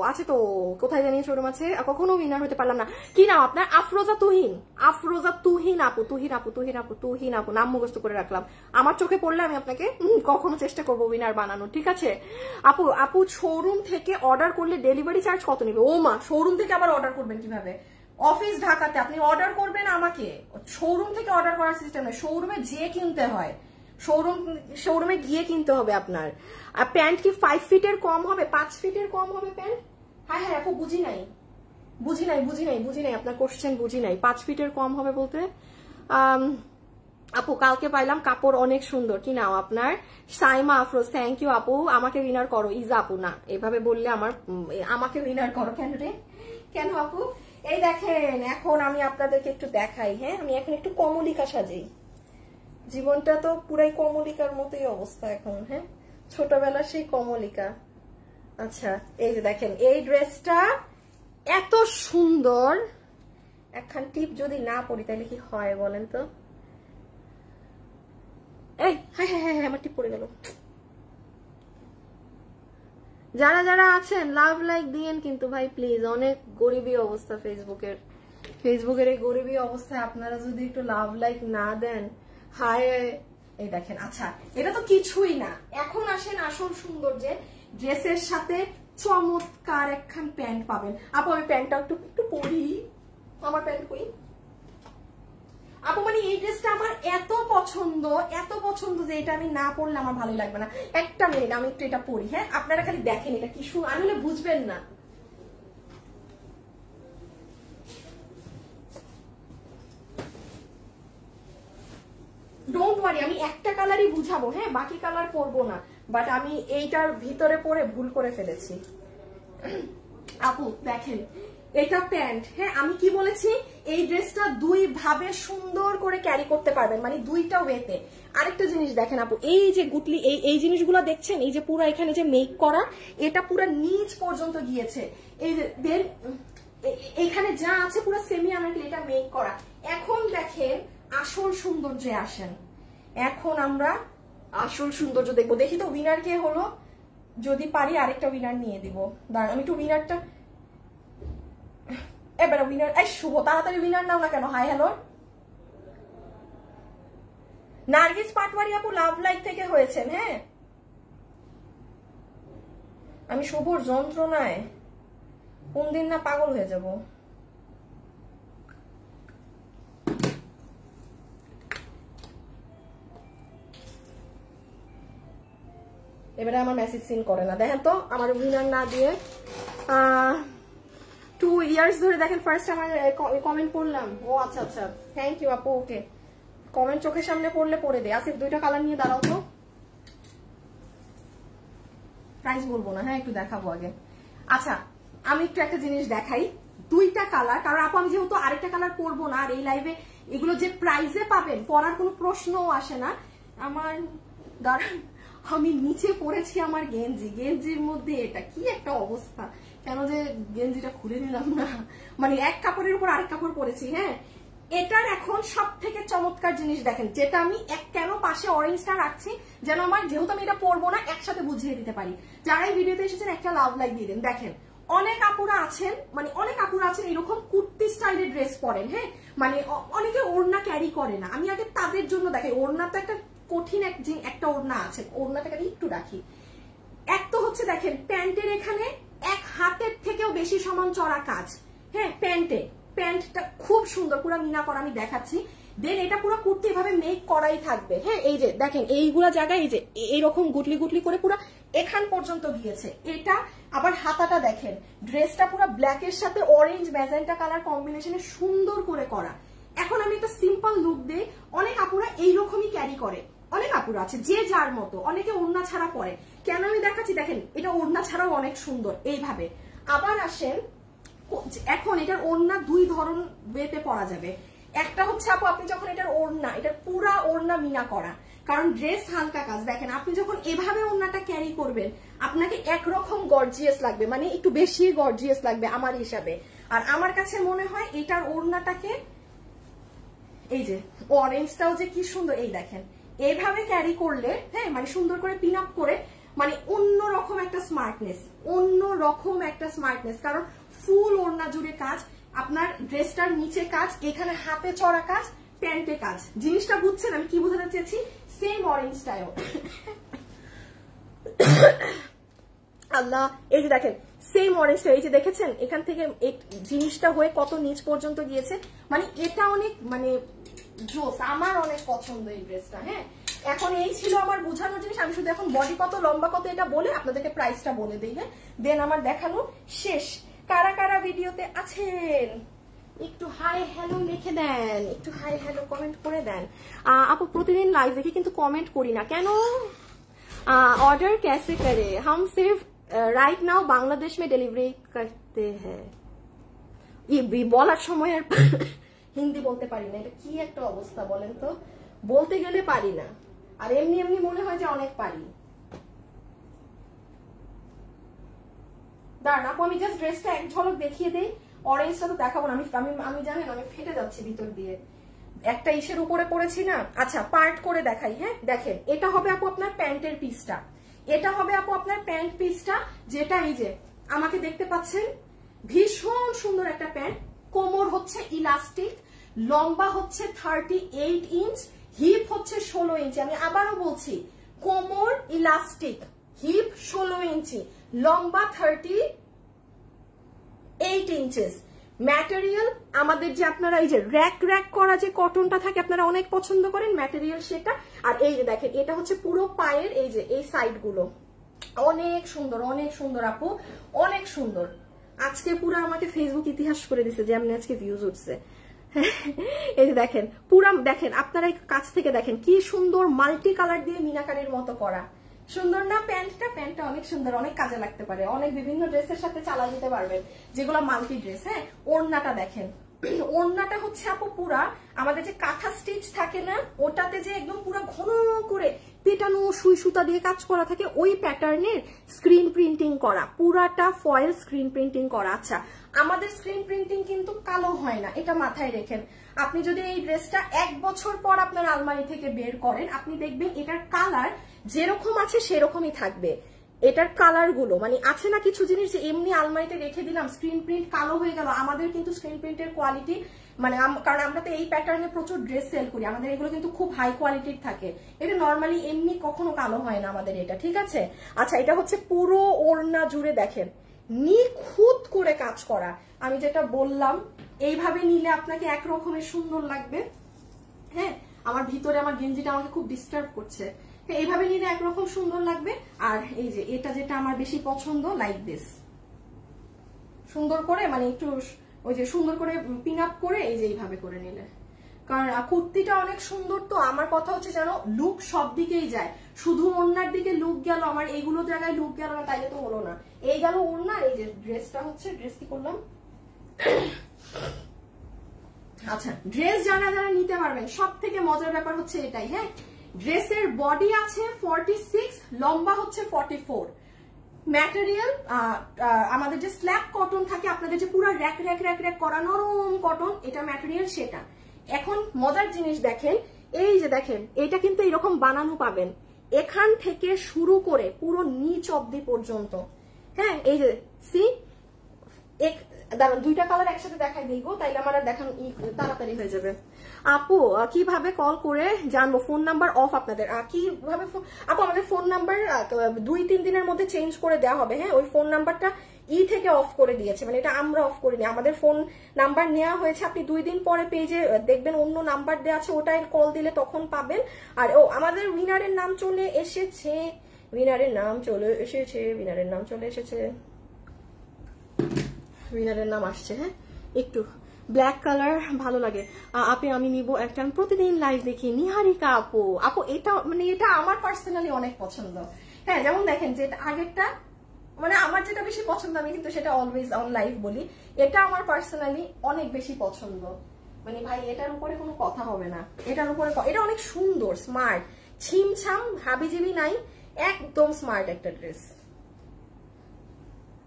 আছে তো কোথায় জানি শোরুম আছে কখনো উইনার হতে পারলাম না কি নাম আপনার আফরোজা তুহিন আফরোজা তুহিন আপু তুহিন আপু তুহিন আপু তুহিন আপু নাম মুখস্থ করে রাখলাম আমার চোখে পড়লে আমি আপনাকে কখনো চেষ্টা করবো উইনার বানানো ঠিক আছে আপু আপু শোরুম থেকে অর্ডার করলে ডেলিভারি চার্জ কত নেবে ও মা শোরুম থেকে আবার অর্ডার করবেন কিভাবে অফিস ঢাকাতে আপনি অর্ডার করবেন আমাকে শোরুম থেকে অর্ডার করার সিস্টেম নেই শোরুমে যেয়ে কিনতে হয় শোরুম শোরুমে গিয়ে কিনতে হবে আপনার আর প্যান্ট কি ফাইভ ফিটের কম হবে পাঁচ ফিটের কম হবে প্যান্ট হ্যাঁ হ্যাঁ আপু বুঝি নাই বুঝি নাই বুঝি নাই বুঝি নাই আপনার কোশ্চেন বুঝি নাই পাঁচ ফিটের কম হবে বলতে আপু কালকে পাইলাম কাপড় অনেক সুন্দর কি নাও আপনার সাইমা আফরোজ থ্যাংক ইউ আপু আমাকে উইনার করো ইজ আপু না এভাবে বললে আমার আমাকে উইনার করো কেন রে কেন আপু এই দেখেন এখন আমি আপনাদেরকে একটু দেখাই হ্যাঁ আমি এখন একটু কমলিকা সাজাই জীবনটা তো পুরাই কমলিকার মতোই অবস্থা এখন হ্যাঁ ছোটবেলা সেই কমলিকা আচ্ছা এই যে দেখেন এই ড্রেসটা এত সুন্দর একখান টিপ যদি না পড়ি তাহলে কি হয় বলেন তো এই হ্যাঁ হ্যাঁ হ্যাঁ হ্যাঁ আমার টিপ পড়ে গেল যারা যারা আছেন লাভ লাইক দিয়েন কিন্তু ভাই প্লিজ অনেক গরিবী অবস্থা ফেসবুকের ফেসবুকের এই গরিবী অবস্থায় আপনারা যদি একটু লাভ লাইক না দেন হায় এই দেখেন আচ্ছা এটা তো কিছুই না এখন আসেন আসল সুন্দর যে ড্রেসের সাথে চমৎকার একখান প্যান্ট পাবেন আপু আমি প্যান্টটা একটু একটু পরি আমার প্যান্ট কই আপু মানে এই ড্রেসটা আমার এত পছন্দ এত পছন্দ যে এটা আমি না পরলে আমার ভালো লাগবে না একটা মিনিট আমি একটু এটা পরি হ্যাঁ আপনারা খালি দেখেন এটা কি সু আমি বুঝবেন না ডোন্ট ওয়ারি আমি একটা কালারই বুঝাবো হ্যাঁ বাকি কালার পরবো না বাট আমি এইটার ভিতরে পরে ভুল করে ফেলেছি আপু দেখেন এটা প্যান্ট হ্যাঁ আমি কি বলেছি এই ড্রেসটা দুই ভাবে সুন্দর করে ক্যারি করতে পারবেন মানে দুইটা ওয়েতে আরেকটা জিনিস দেখেন আপু এই যে গুটলি এই এই জিনিসগুলো দেখছেন এই যে পুরো এখানে যে মেক করা এটা পুরো নিচ পর্যন্ত গিয়েছে এই দেন এখানে যা আছে পুরো সেমি আনাকলি এটা মেক করা এখন দেখেন আসল সৌন্দর্যে আসেন এখন আমরা আসল সৌন্দর্য দেখবো দেখি তো উইনার কে হলো যদি পারি আরেকটা উইনার নিয়ে দিব দাঁড়ান আমি একটু উইনারটা এবার উইনার এই শুভ তাড়াতাড়ি উইনার নাও না কেন হাই হ্যালো নার্গিস পাটওয়ারি আপু লাভ লাইক থেকে হয়েছেন হ্যাঁ আমি শুভর যন্ত্রণায় কোন দিন না পাগল হয়ে যাবো এবারে আমার মেসেজ সিন করে না দেখেন তো আমার অভিনয় না দিয়ে টু ইয়ার্স ধরে দেখেন ফার্স্ট আমার কমেন্ট পড়লাম ও আচ্ছা আচ্ছা থ্যাংক ইউ আপু ওকে কমেন্ট চোখের সামনে পড়লে পড়ে দে আসিফ আচ্ছা, দুইটা কালার নিয়ে দাঁড়াও তো প্রাইস বলবো না হ্যাঁ একটু দেখাবো আগে আচ্ছা আমি একটু একটা জিনিস দেখাই দুইটা কালার কারণ আপু আমি যেহেতু আরেকটা কালার পরবো না আর এই লাইভে এগুলো যে প্রাইজে পাবেন পড়ার কোনো প্রশ্নও আসে না আমার দাঁড়ান আমি নিচে পড়েছি আমার গেঞ্জি গেঞ্জির মধ্যে এটা কি একটা অবস্থা কেন যে গেঞ্জিটা খুলে নিলাম না মানে এক কাপড়ের উপর আরেক কাপড় পরেছি হ্যাঁ এটার এখন সব থেকে চমৎকার জিনিস দেখেন যেটা আমি এক কেন পাশে অরেঞ্জটা রাখছি যেন আমার যেহেতু আমি এটা পরবো না একসাথে বুঝিয়ে দিতে পারি যারা এই ভিডিওতে এসেছেন একটা লাভ লাইক দিয়ে দেন দেখেন অনেক আপুরা আছেন মানে অনেক আপুরা আছেন এরকম কুর্তি স্টাইলের ড্রেস পরেন হ্যাঁ মানে অনেকে ওড়না ক্যারি করে না আমি আগে তাদের জন্য দেখে ওড়না তো একটা কঠিন এক যে একটা ওড়না আছে ওড়নাটাকে আমি একটু রাখি এক তো হচ্ছে দেখেন প্যান্টের এখানে এক হাতের থেকেও বেশি সমান চড়া কাজ হ্যাঁ প্যান্টে প্যান্টটা খুব সুন্দর পুরো মিনা করা আমি দেখাচ্ছি দেন এটা পুরো কুর্তি এভাবে মেক করাই থাকবে হ্যাঁ এই যে দেখেন এইগুলা জায়গায় এই যে এইরকম গুটলি গুটলি করে পুরো এখান পর্যন্ত গিয়েছে এটা আবার হাতাটা দেখেন ড্রেসটা পুরো ব্ল্যাকের সাথে অরেঞ্জ ম্যাজেন্টা কালার কম্বিনেশনে সুন্দর করে করা এখন আমি একটা সিম্পল লুক দিই অনেক আপুরা এইরকমই ক্যারি করে অনেক আপুরা আছে যে যার মতো অনেকে ওড়না ছাড়া পরে কেন আমি দেখাচ্ছি দেখেন এটা ওড়না ছাড়াও অনেক সুন্দর এইভাবে আবার আসেন এখন এটার ওড়না দুই ধরন বেতে পরা যাবে একটা হচ্ছে আপু আপনি যখন এটার ওড়না এটার পুরা ওড়না মিনা করা কারণ ড্রেস হালকা কাজ দেখেন আপনি যখন এভাবে ওড়নাটা ক্যারি করবেন আপনাকে একরকম গর্জিয়াস লাগবে মানে একটু বেশি গর্জিয়াস লাগবে আমার হিসাবে আর আমার কাছে মনে হয় এটার ওড়নাটাকে এই যে অরেঞ্জটাও যে কি সুন্দর এই দেখেন এভাবে ক্যারি করলে হ্যাঁ মানে সুন্দর করে পিন আপ করে মানে অন্য রকম একটা স্মার্টনেস অন্য রকম একটা স্মার্টনেস কারণ ফুল ওড়না জুড়ে কাজ আপনার ড্রেসটার নিচে কাজ এখানে হাতে চড়া কাজ প্যান্টে কাজ জিনিসটা বুঝছেন আমি কি বোঝাতে চেয়েছি সেম অরেঞ্জ টাইও আল্লাহ এই যে দেখেন সেম অরেঞ্জটা এই যে দেখেছেন এখান থেকে জিনিসটা হয়ে কত নিচ পর্যন্ত গিয়েছে মানে এটা অনেক মানে জোস আমার অনেক পছন্দ এই ড্রেসটা হ্যাঁ এখন এই ছিল আমার বোঝানোর জিনিস আমি শুধু এখন বডি কত লম্বা কত এটা বলে আপনাদেরকে প্রাইসটা বলে দিই হ্যাঁ দেন আমার দেখানো শেষ কারা কারা ভিডিওতে আছেন একটু হাই হ্যালো লিখে দেন একটু হাই হ্যালো কমেন্ট করে দেন আপু প্রতিদিন লাইভ দেখে কিন্তু কমেন্ট করি না কেন অর্ডার ক্যাসে করে হাম সিফ রাইট নাও বাংলাদেশ মে ডেলিভারি করতে হ্যাঁ বলার সময় আর হিন্দি বলতে পারি না এটা কি একটা অবস্থা বলেন তো বলতে গেলে পারি না আর এমনি এমনি মনে হয় যে অনেক পারি দাঁড়ান আপু আমি জাস্ট ড্রেসটা এক ঝলক দেখিয়ে দিই অরেঞ্জটা তো দেখাবো না আমি আমি আমি জানেন আমি ফেটে যাচ্ছি ভিতর দিয়ে একটা ইসের উপরে পড়েছি না আচ্ছা পার্ট করে দেখাই হ্যাঁ দেখেন এটা হবে আপু আপনার প্যান্টের পিসটা এটা হবে আপু আপনার প্যান্ট পিসটা যেটা এই যে আমাকে দেখতে পাচ্ছেন ভীষণ সুন্দর একটা প্যান্ট কোমর হচ্ছে ইলাস্টিক লম্বা হচ্ছে থার্টি এইট ইঞ্চ হিপ হচ্ছে ষোলো ইঞ্চি আমি আবারও বলছি কোমর ইলাস্টিক হিপ ষোলো ইঞ্চি লম্বা থার্টি এইট ইঞ্চেস ম্যাটেরিয়াল আমাদের যে আপনারা এই যে র্যাক র্যাক করা যে কটনটা থাকে আপনারা অনেক পছন্দ করেন ম্যাটেরিয়াল সেটা আর এই যে দেখেন এটা হচ্ছে পুরো পায়ের এই যে এই গুলো অনেক সুন্দর অনেক সুন্দর আপু অনেক সুন্দর আজকে পুরো আমাকে ফেসবুক ইতিহাস করে দিছে যে আমি আজকে ভিউজ উঠছে এই দেখেন পুরা দেখেন আপনারা কাছ থেকে দেখেন কি সুন্দর মাল্টি কালার দিয়ে মিনাকারের মতো করা সুন্দর না প্যান্টটা প্যান্টটা অনেক সুন্দর অনেক কাজে লাগতে পারে অনেক বিভিন্ন ড্রেসের সাথে চালা দিতে পারবেন যেগুলো মাল্টি ড্রেস হ্যাঁ ওড়নাটা দেখেন ওড়নাটা হচ্ছে আপু পুরা আমাদের যে কাঁথা স্টিচ থাকে না ওটাতে যে একদম পুরো ঘন করে পেটানো সুই সুতা দিয়ে কাজ করা থাকে ওই প্যাটার্নের স্ক্রিন প্রিন্টিং করা পুরাটা ফয়েল স্ক্রিন প্রিন্টিং করা আচ্ছা আমাদের স্ক্রিন প্রিন্টিং কিন্তু কালো হয় না এটা মাথায় রেখেন আপনি যদি এই ড্রেসটা এক বছর পর আপনার আলমারি থেকে বের করেন আপনি দেখবেন এটার কালার যেরকম আছে সেরকমই থাকবে এটার কালার গুলো মানে আছে না কিছু জিনিস যে এমনি আলমারিতে রেখে দিলাম স্ক্রিন প্রিন্ট কালো হয়ে গেল আমাদের কিন্তু স্ক্রিন প্রিন্টের কোয়ালিটি মানে কারণ আমরা তো এই প্যাটার্নে প্রচুর ড্রেস সেল করি আমাদের এগুলো কিন্তু খুব হাই কোয়ালিটির থাকে এটা নর্মালি এমনি কখনো কালো হয় না আমাদের এটা ঠিক আছে আচ্ছা এটা হচ্ছে পুরো ওড়না জুড়ে দেখেন নিখুঁত করে কাজ করা আমি যেটা বললাম এইভাবে নিলে আপনাকে একরকমের সুন্দর লাগবে হ্যাঁ আমার ভিতরে আমার গেঞ্জিটা আমাকে খুব ডিস্টার্ব করছে এইভাবে নিলে একরকম সুন্দর লাগবে আর এই যে এটা যেটা আমার বেশি পছন্দ লাইক দিস সুন্দর করে মানে একটু ওই যে সুন্দর করে পিন আপ করে এই যে এইভাবে করে নিলে কারণ কুর্তিটা অনেক সুন্দর তো আমার কথা হচ্ছে যেন লুক সব দিকেই যায় শুধু অন্যার দিকে লুক গেল আমার এইগুলো জায়গায় লুক গেল না তাইলে তো হলো না এই গেল ওড়না এই যে ড্রেসটা হচ্ছে ড্রেস কি করলাম আচ্ছা ড্রেস যারা যারা নিতে পারবেন সব থেকে মজার ব্যাপার হচ্ছে এটাই হ্যাঁ ড্রেসের বডি আছে ফর্টি সিক্স লম্বা হচ্ছে ফর্টি ফোর ম্যাটেরিয়াল আমাদের যে স্ল্যাব কটন থাকে আপনাদের যে পুরো র্যাক র্যাক র্যাক র্যাক করা নরম কটন এটা ম্যাটেরিয়াল সেটা এখন মজার জিনিস দেখেন এই যে দেখেন এটা কিন্তু এরকম বানানো পাবেন এখান থেকে শুরু করে পুরো নিচ অব্দি পর্যন্ত হ্যাঁ এই যে সি এক দাঁড়ান দুইটা কালার একসাথে দেখাই দিই গো তাইলে আমার দেখান তাড়াতাড়ি হয়ে যাবে আপু কিভাবে কল করে জানবো ফোন নাম্বার অফ আপনাদের কিভাবে আপু আমাদের ফোন নাম্বার দুই তিন দিনের মধ্যে চেঞ্জ করে দেওয়া হবে হ্যাঁ ওই ফোন নাম্বারটা ই থেকে অফ করে দিয়েছে মানে এটা আমরা অফ করিনি আমাদের ফোন নাম্বার নেওয়া হয়েছে আপনি দুই দিন পরে পেজে দেখবেন অন্য নাম্বার দেওয়া আছে ওটাই কল দিলে তখন পাবেন আর ও আমাদের উইনারের নাম চলে এসেছে উইনারের নাম চলে এসেছে উইনারের নাম চলে এসেছে উইনারের নাম আসছে হ্যাঁ একটু ব্ল্যাক কালার ভালো লাগে আপে আমি নিব একটা প্রতিদিন লাইভ দেখি নিহারিকা আপু আপু এটা মানে এটা আমার পার্সোনালি অনেক পছন্দ হ্যাঁ যেমন দেখেন যে আগেরটা মানে আমার যেটা বেশি পছন্দ আমি কিন্তু সেটা অলওয়েজ অন লাইভ বলি এটা আমার পার্সোনালি অনেক বেশি পছন্দ মানে ভাই এটার উপরে কোনো কথা হবে না এটার উপরে এটা অনেক সুন্দর স্মার্ট ছিমছাম হাবিজিবি নাই একদম স্মার্ট একটা ড্রেস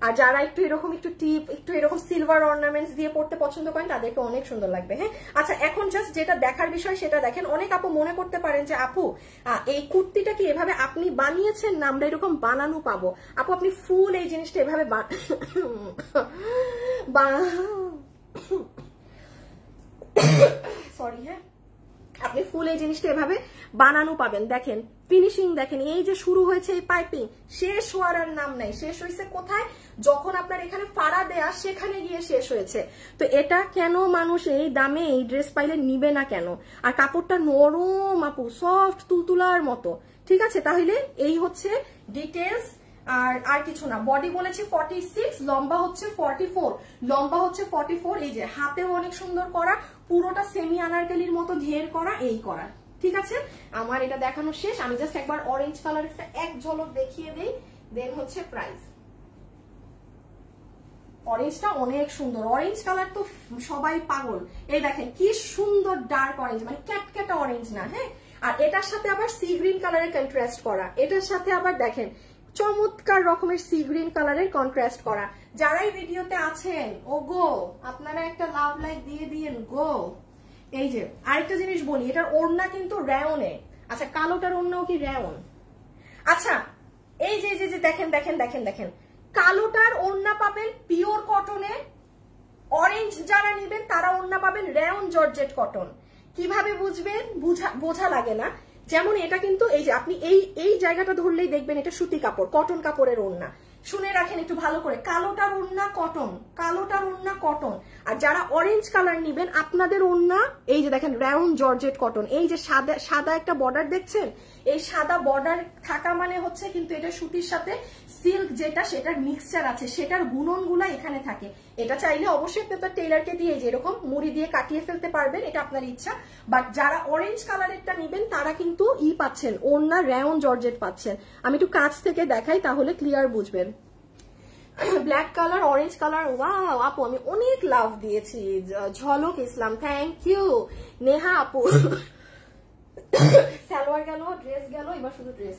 আর যারা একটু এরকম একটু টিপ একটু এরকম সিলভার অর্নামেন্টস দিয়ে পড়তে পছন্দ করেন তাদেরকে অনেক সুন্দর লাগবে হ্যাঁ আচ্ছা এখন জাস্ট যেটা দেখার বিষয় সেটা দেখেন অনেক আপু মনে করতে পারেন যে আপু এই কুর্তিটা কি এভাবে আপনি বানিয়েছেন না আমরা এরকম বানানো পাবো আপু আপনি ফুল এই জিনিসটা এভাবে সরি হ্যাঁ আপনি ফুল এই জিনিসটা এভাবে বানানো পাবেন দেখেন ফিনিশিং দেখেন এই যে শুরু হয়েছে এই পাইপিং শেষ হওয়ার আর নাম নাই শেষ হয়েছে কোথায় যখন আপনার এখানে ফাড়া দেয়া সেখানে গিয়ে শেষ হয়েছে তো এটা কেন মানুষ এই দামে এই ড্রেস পাইলে নিবে না কেন আর কাপড়টা নরম আপু সফট তুলতুলার মতো ঠিক আছে তাহলে এই হচ্ছে ডিটেলস আর আর কিছু না বডি বলেছে ফর্টি সিক্স লম্বা হচ্ছে ফর্টি ফোর লম্বা হচ্ছে ফর্টি ফোর এই যে হাতেও অনেক সুন্দর করা পুরোটা সেমি আনারকেলির মতো ঘের করা এই করা ঠিক আছে আমার এটা দেখানো শেষ আমি জাস্ট একবার অরেঞ্জ কালারটা এক ঝলক দেখিয়ে দিই দেন হচ্ছে প্রাইস অরেঞ্জটা অনেক সুন্দর অরেঞ্জ কালার তো সবাই পাগল এই দেখেন কি সুন্দর ডার্ক অরেঞ্জ মানে ক্যাটক্যাটা অরেঞ্জ না হ্যাঁ আর এটার সাথে আবার সি গ্রিন কালারের কন্ট্রাস্ট করা এটার সাথে আবার দেখেন চমৎকার রকমের সি গ্রিন কালারের কন্ট্রাস্ট করা যারাই ভিডিওতে আছেন ও গো আপনারা একটা লাভ লাইক দিয়ে দিয়েন গো এই যে আরেকটা জিনিস বলি এটার ওড়না কিন্তু র্যাওনে আচ্ছা কালোটার ওড়নাও কি র্যাওন আচ্ছা এই যে যে দেখেন দেখেন দেখেন দেখেন কালোটার ওড়না পাবেন পিওর কটনে অরেঞ্জ যারা নেবেন তারা ওড়না পাবেন র্যাওন জর্জেট কটন কিভাবে বুঝবেন বোঝা লাগে না যেমন এটা কিন্তু এই যে আপনি এই এই জায়গাটা ধরলেই দেখবেন এটা সুতি কাপড় কটন কাপড়ের ওড়না শুনে রাখেন একটু ভালো করে কালোটার ওড়না কটন কালোটার ওড়না কটন আর যারা অরেঞ্জ কালার নিবেন আপনাদের ওড়না এই যে দেখেন রাউন্ড জর্জেট কটন এই যে সাদা সাদা একটা বর্ডার দেখছেন এই সাদা বর্ডার থাকা মানে হচ্ছে কিন্তু এটা সুতির সাথে সিল্ক যেটা সেটার মিক্সচার আছে সেটার গুণনগুলো এখানে থাকে এটা চাইলে অবশ্যই পেপার টেইলারকে দিয়ে যেরকম মুড়ি দিয়ে কাটিয়ে ফেলতে পারবেন এটা আপনার ইচ্ছা বাট যারা অরেঞ্জ কালারেরটা নেবেন তারা কিন্তু ই পাচ্ছেন ওড়না র্যায়ন জর্জেট পাচ্ছেন আমি একটু কাছ থেকে দেখাই তাহলে ক্লিয়ার বুঝবেন ব্ল্যাক কালার অরেঞ্জ কালার ওয়া আপু আমি অনেক লাভ দিয়েছি ঝলক ইসলাম থ্যাংক ইউ নেহা আপু সালোয়ার গেল ড্রেস গেল এবার শুধু ড্রেস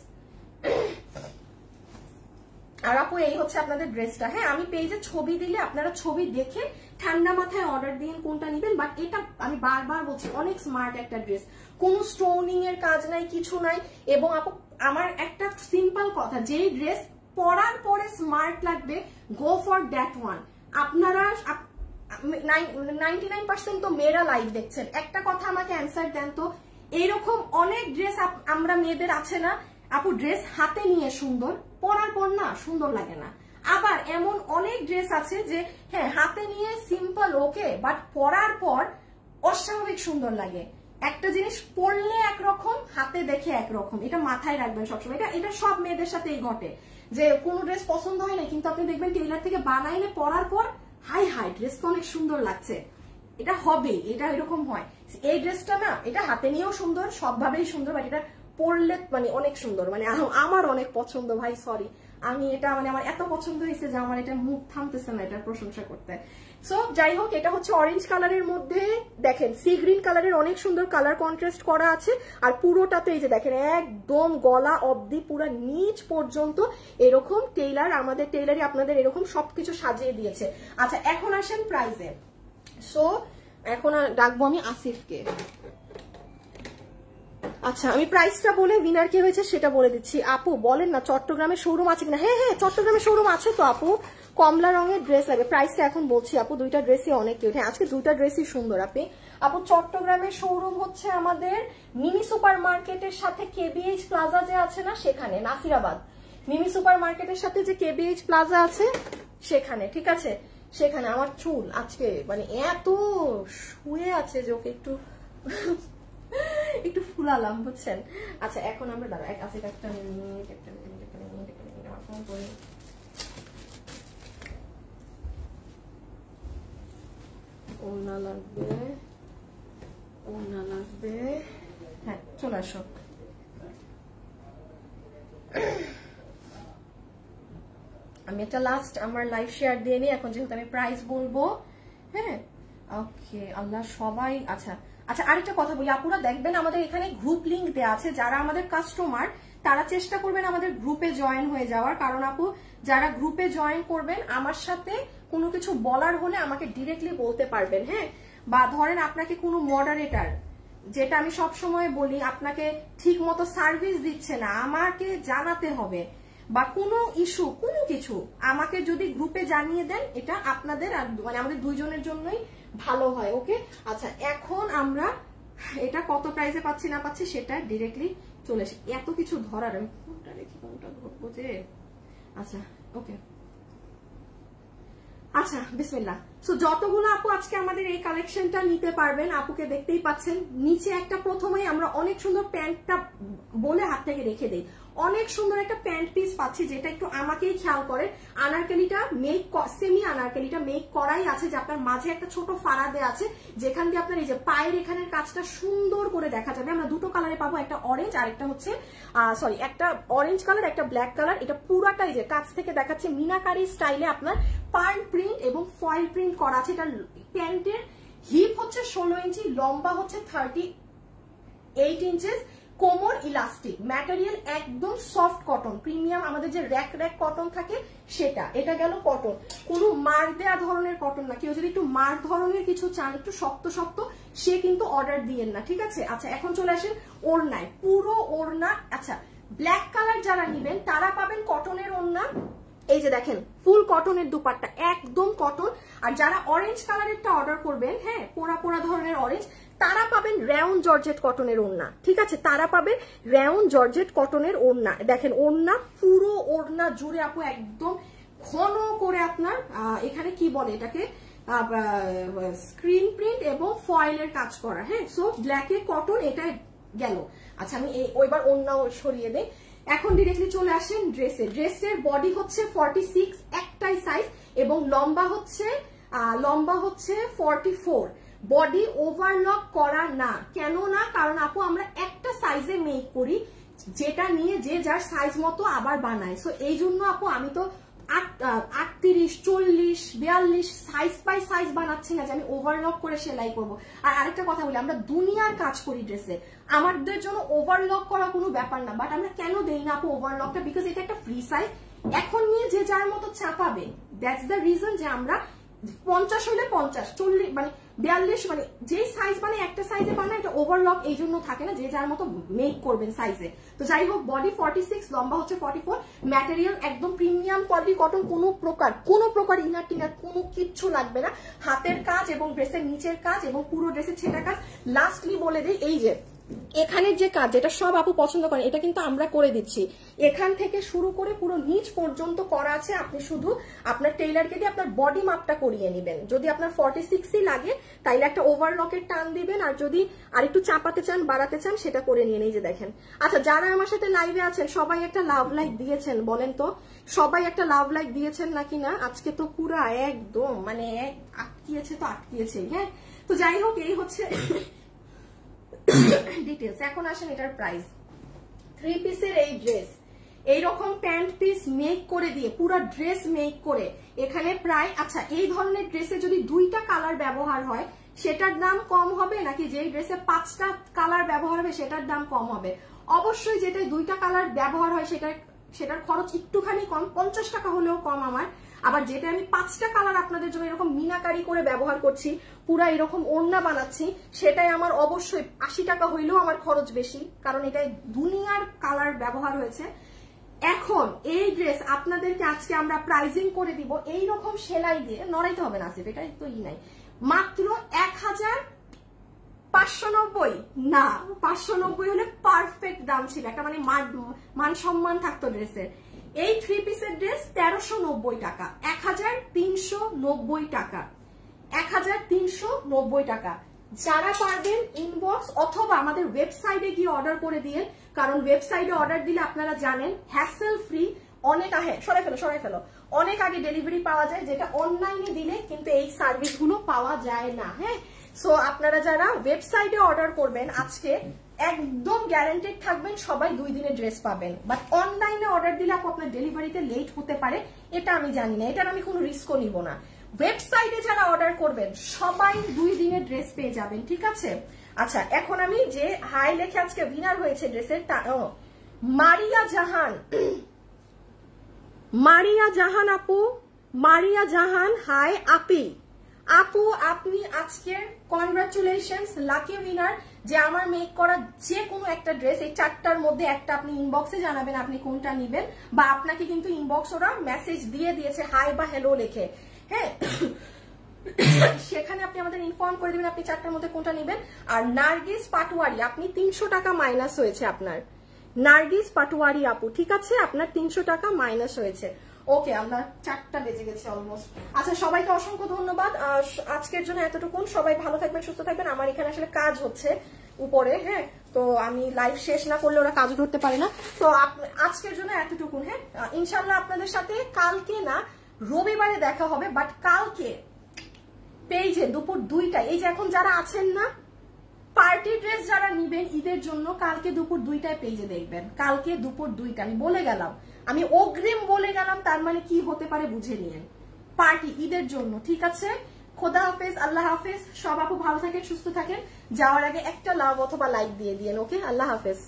আর আপু এই হচ্ছে আপনাদের ড্রেসটা হ্যাঁ আমি পেজে ছবি দিলে আপনারা ছবি দেখে ঠান্ডা মাথায় অর্ডার দিন কোনটা নিবেন বাট এটা আমি বারবার বলছি অনেক স্মার্ট একটা ড্রেস কোনো স্টোনিং এর কাজ নাই কিছু নাই এবং আপু আমার একটা সিম্পল কথা যেই ড্রেস পরার পরে স্মার্ট লাগবে গো ফর দ্যাট ওয়ান আপনারা নাইনটি নাইন পার্সেন্ট তো মেয়েরা লাইভ দেখছেন একটা কথা আমাকে অ্যান্সার দেন তো এইরকম অনেক ড্রেস আমরা মেয়েদের আছে না আপু ড্রেস হাতে নিয়ে সুন্দর পরার পর না সুন্দর লাগে না আবার এমন অনেক ড্রেস আছে যে হ্যাঁ হাতে নিয়ে সিম্পল ওকে বাট পরার পর অস্বাভাবিক সুন্দর লাগে একটা জিনিস পড়লে একরকম হাতে দেখে একরকম এটা মাথায় রাখবেন সবসময় এটা এটা সব মেয়েদের সাথেই ঘটে যে কোনো ড্রেস পছন্দ হয় না কিন্তু আপনি দেখবেন টেইলার থেকে বানাইলে পরার পর হাই হাই ড্রেস তো অনেক সুন্দর লাগছে এটা হবে এটা এরকম হয় এই ড্রেসটা না এটা হাতে নিয়েও সুন্দর সবভাবেই সুন্দর বাট এটা পড়লে মানে অনেক সুন্দর মানে আমার অনেক পছন্দ ভাই সরি আমি এটা মানে আমার এত পছন্দ হয়েছে যে আমার এটা মুখ থামতেছে না এটা প্রশংসা করতে সো যাই হোক এটা হচ্ছে অরেঞ্জ কালারের মধ্যে দেখেন সি গ্রিন কালারের অনেক সুন্দর কালার কন্ট্রাস্ট করা আছে আর পুরোটাতে এই যে দেখেন একদম গলা অবধি পুরো নিচ পর্যন্ত এরকম টেইলার আমাদের টেইলারই আপনাদের এরকম সবকিছু সাজিয়ে দিয়েছে আচ্ছা এখন আসেন প্রাইজে সো এখন ডাকবো আমি আসিফকে আচ্ছা আমি প্রাইসটা বলে উইনার কে হয়েছে সেটা বলে দিচ্ছি আপু বলেন না চট্টগ্রামে শোরুম আছে কিনা হ্যাঁ হ্যাঁ চট্টগ্রামে শোরুম আছে তো আপু কমলা রঙের ড্রেস লাগবে প্রাইসটা এখন বলছি আপু দুইটা ড্রেসই অনেক কিউট হ্যাঁ আজকে দুইটা ড্রেসই সুন্দর আপনি আপু চট্টগ্রামের শোরুম হচ্ছে আমাদের মিনি সুপার মার্কেটের সাথে কেবিএইচ প্লাজা যে আছে না সেখানে নাসিরাবাদ মিমি সুপার মার্কেটের সাথে যে কেবিএইচ প্লাজা আছে সেখানে ঠিক আছে সেখানে আমার চুল আজকে মানে এত শুয়ে আছে যে ওকে একটু একটু ফুলালাম বুঝছেন আচ্ছা এখন আমরা দাঁড়া এক আছে আচ্ছা, একটা মিনিট একটা মিনিট একটা মিনিট লাগবে হ্যাঁ চলে আসো আমি একটা লাস্ট আমার লাইফ শেয়ার দিয়ে নিই এখন যেহেতু আমি প্রাইস বলবো হ্যাঁ ওকে আল্লাহ সবাই আচ্ছা আচ্ছা আরেকটা কথা বলি আপুরা দেখবেন আমাদের এখানে গ্রুপ লিঙ্ক দেওয়া আছে যারা আমাদের কাস্টমার তারা চেষ্টা করবেন আমাদের গ্রুপে জয়েন হয়ে যাওয়ার কারণ আপু যারা গ্রুপে জয়েন করবেন আমার সাথে কোনো কিছু বলার হলে আমাকে ডিরেক্টলি বলতে পারবেন হ্যাঁ বা ধরেন আপনাকে কোনো মডারেটার যেটা আমি সব সময় বলি আপনাকে ঠিক মতো সার্ভিস দিচ্ছে না আমাকে জানাতে হবে বা কোনো ইস্যু কোনো কিছু আমাকে যদি গ্রুপে জানিয়ে দেন এটা আপনাদের আর মানে আমাদের দুইজনের জন্যই ভালো হয় ওকে আচ্ছা এখন আমরা এটা কত প্রাইসে পাচ্ছি না পাচ্ছি সেটা ডিরেক্টলি চলে আসি এত কিছু ধরার আমি কোনটা রেখে কোনটা ধরবো যে আচ্ছা ওকে আচ্ছা বিসমিল্লা সো যতগুলো আপু আজকে আমাদের এই কালেকশনটা নিতে পারবেন আপুকে দেখতেই পাচ্ছেন নিচে একটা প্রথমেই আমরা অনেক সুন্দর প্যান্টটা বলে হাত থেকে রেখে দিই অনেক সুন্দর একটা প্যান্ট পিস পাচ্ছি যেটা একটু আমাকেই খেয়াল করে আনারকেলিটা মেক সেমি আনারকেলিটা মেক করাই আছে যে আপনার মাঝে একটা ছোট ফাড়াদে আছে যেখান দিয়ে আপনার এই যে পায়ের এখানের কাজটা সুন্দর করে দেখা যাবে আমরা দুটো কালারে পাবো একটা অরেঞ্জ আর একটা হচ্ছে সরি একটা অরেঞ্জ কালার একটা ব্ল্যাক কালার এটা এই যে কাছ থেকে দেখাচ্ছে মিনাকারি স্টাইলে আপনার পার্ল প্রিন্ট এবং ফয়েল প্রিন্ট করা আছে এটা প্যান্টের হিপ হচ্ছে ষোলো ইঞ্চি লম্বা হচ্ছে থার্টি এইট ইঞ্চেস কোমর ইলাস্টিক ম্যাটেরিয়াল একদম সফট কটন প্রিমিয়াম আমাদের যে র্যাক র্যাক কটন থাকে সেটা এটা গেল কটন কোনো মার দেয়া ধরনের কটন না কেউ যদি একটু মার ধরনের কিছু চান একটু শক্ত শক্ত সে কিন্তু অর্ডার দিয়েন না ঠিক আছে আচ্ছা এখন চলে আসেন ওড়নায় পুরো ওড়না আচ্ছা ব্ল্যাক কালার যারা নিবেন তারা পাবেন কটনের ওড়না এই যে দেখেন ফুল কটনের দুপাট্টা একদম কটন আর যারা অরেঞ্জ কালারেরটা অর্ডার করবেন হ্যাঁ পোড়া পোড়া ধরনের অরেঞ্জ তারা পাবেন র্যাউন জর্জেট কটনের ওড়না ঠিক আছে তারা পাবেন র্যাউন জর্জেট কটনের ওড়না দেখেন ওড়না পুরো ওড়না জুড়ে আপু একদম ঘন করে আপনার এখানে কি বলে এটাকে স্ক্রিন প্রিন্ট এবং ফয়েলের কাজ করা হ্যাঁ সো ব্ল্যাকে কটন এটা গেল আচ্ছা আমি ওইবার ওড়নাও সরিয়ে দেই এখন ডিরেক্টলি চলে আসেন ড্রেসে ড্রেসের বডি হচ্ছে ফর্টি সিক্স একটাই সাইজ এবং লম্বা হচ্ছে লম্বা হচ্ছে ফর্টি ফোর বডি ওভারলক করা না কেন না কারণ আপু আমরা একটা সাইজে মেক করি যেটা নিয়ে যে যার সাইজ মতো আবার বানায় সো এই জন্য আপু আমি তো আটত্রিশ চল্লিশ বিয়াল্লিশ সাইজ বাই সাইজ বানাচ্ছি না যে আমি ওভারলক করে সেলাই করব আর আরেকটা কথা বলি আমরা দুনিয়ার কাজ করি ড্রেসে আমাদের জন্য ওভারলক করা কোনো ব্যাপার না বাট আমরা কেন দেই না আপু ওভারলকটা বিকজ এটা একটা ফ্রি সাইজ এখন নিয়ে যে যার মতো চাপাবে দ্যাটস দ্য রিজন যে আমরা পঞ্চাশ হলে পঞ্চাশ চল্লিশ মানে বিয়াল্লিশ মানে যে সাইজ মানে একটা সাইজে পান একটা এটা ওভারলক এই জন্য থাকে না যে যার মতো মেক করবেন সাইজে তো যাই হোক বডি ফর্টি সিক্স লম্বা হচ্ছে ফর্টি ফোর ম্যাটেরিয়াল একদম প্রিমিয়াম কোয়ালিটি কটন কোনো প্রকার কোনো প্রকার ইনার টিনার কোনো কিচ্ছু লাগবে না হাতের কাজ এবং ড্রেসের নিচের কাজ এবং পুরো ড্রেসের ছেটা কাজ লাস্টলি বলে দিই এই যে এখানের যে কাজ এটা সব আপু পছন্দ করেন এটা কিন্তু আমরা করে দিচ্ছি এখান থেকে শুরু করে পুরো নিচ পর্যন্ত করা আছে আপনি শুধু আপনার টেইলারকে দিয়ে আপনার বডি মাপটা করিয়ে নেবেন যদি আপনার ফর্টি সিক্সই লাগে তাইলে একটা ওভারলকের টান দিবেন আর যদি আর একটু চাপাতে চান বাড়াতে চান সেটা করে নিয়ে নিজে দেখেন আচ্ছা যারা আমার সাথে লাইভে আছেন সবাই একটা লাভ লাইক দিয়েছেন বলেন তো সবাই একটা লাভ লাইক দিয়েছেন নাকি না আজকে তো পুরা একদম মানে আটকিয়েছে তো আটকিয়েছে হ্যাঁ তো যাই হোক এই হচ্ছে ডিটেলস এখন আসেন এটার প্রাইস থ্রি পিসের এই ড্রেস এইরকম প্যান্ট পিস মেক করে দিয়ে পুরো ড্রেস মেক করে এখানে প্রায় আচ্ছা এই ধরনের ড্রেসে যদি দুইটা কালার ব্যবহার হয় সেটার দাম কম হবে নাকি যেই ড্রেসে পাঁচটা কালার ব্যবহার হবে সেটার দাম কম হবে অবশ্যই যেটা দুইটা কালার ব্যবহার হয় সেটা সেটার খরচ একটুখানি কম পঞ্চাশ টাকা হলেও কম আমার আবার যেটা আমি পাঁচটা কালার আপনাদের জন্য এরকম মিনাকারি করে ব্যবহার করছি পুরা এরকম ওড়না বানাচ্ছি সেটাই আমার অবশ্যই আশি টাকা হইলেও আমার খরচ বেশি কারণ এটাই দুনিয়ার কালার ব্যবহার হয়েছে এখন এই ড্রেস আপনাদেরকে আজকে আমরা প্রাইজিং করে দিব এই রকম সেলাই দিয়ে নড়াইতে হবে না আসিফ এটা তো ই নাই মাত্র এক হাজার পাঁচশো নব্বই না পাঁচশো নব্বই হলে পারফেক্ট দাম ছিল একটা মানে মান সম্মান থাকতো ড্রেসের এই থ্রি পিসের ড্রেস তেরোশো নব্বই টাকা এক হাজার তিনশো নব্বই টাকা এক হাজার তিনশো নব্বই টাকা যারা পারবেন ইনবক্স অথবা আমাদের ওয়েবসাইটে গিয়ে অর্ডার করে দিয়ে কারণ ওয়েবসাইটে অর্ডার দিলে আপনারা জানেন হ্যাসেল ফ্রি অনেক আগে সরাই ফেলো সরাই ফেলো অনেক আগে ডেলিভারি পাওয়া যায় যেটা অনলাইনে দিলে কিন্তু এই সার্ভিসগুলো পাওয়া যায় না হ্যাঁ সো আপনারা যারা ওয়েবসাইটে অর্ডার করবেন আজকে একদম গ্যারান্টেড থাকবেন সবাই দুই দিনে ড্রেস পাবেন বাট অনলাইনে অর্ডার দিলে আপু আপনার ডেলিভারিতে লেট হতে পারে এটা আমি জানি না এটার আমি কোনো রিস্কও নিব না ওয়েবসাইটে যারা অর্ডার করবেন সবাই দুই দিনে ড্রেস পেয়ে যাবেন ঠিক আছে আচ্ছা এখন আমি যে হাই লেখে আজকে ভিনার হয়েছে ড্রেসের মারিয়া জাহান মারিয়া জাহান আপু মারিয়া জাহান হাই আপি আপু আপনি আজকে কনগ্রাচুলেশন লাকি উইনার যে আমার মেক করা যে কোনো একটা ড্রেস এই চারটার মধ্যে একটা আপনি ইনবক্সে জানাবেন আপনি কোনটা নিবেন বা আপনাকে কিন্তু ইনবক্স ওরা মেসেজ দিয়ে দিয়েছে হাই বা হ্যালো লেখে হ্যাঁ সেখানে আপনি আমাদের ইনফর্ম করে দেবেন আপনি চারটার মধ্যে কোনটা নেবেন আর নার্গিস পাটুয়ারি আপনি তিনশো টাকা মাইনাস হয়েছে আপনার নার্গিস পাটুয়ারি আপু ঠিক আছে আপনার তিনশো টাকা মাইনাস হয়েছে ওকে আমরা চারটা বেজে গেছে অলমোস্ট আচ্ছা সবাইকে অসংখ্য ধন্যবাদ আজকের জন্য এতটুকুন সবাই ভালো থাকবেন সুস্থ থাকবেন আমার এখানে আসলে কাজ হচ্ছে উপরে হ্যাঁ তো আমি লাইভ শেষ না করলে ওরা কাজ ধরতে পারে না তো আজকের জন্য এতটুকুন হ্যাঁ ইনশাল্লাহ আপনাদের সাথে কালকে না রবিবারে দেখা হবে বাট কালকে পেইজে দুপুর দুইটা এই যে এখন যারা আছেন না পার্টি ড্রেস যারা নিবেন ঈদের জন্য কালকে দুপুর দুইটায় পেজে দেখবেন কালকে দুপুর দুইটা আমি বলে গেলাম আমি অগ্রিম বলে গেলাম তার মানে কি হতে পারে বুঝে নিয়েন পার্টি ঈদের জন্য ঠিক আছে খোদা হাফেজ আল্লাহ হাফেজ সব আপু ভালো থাকেন সুস্থ থাকেন যাওয়ার আগে একটা লাভ অথবা লাইক দিয়ে দিয়েন ওকে আল্লাহ হাফেজ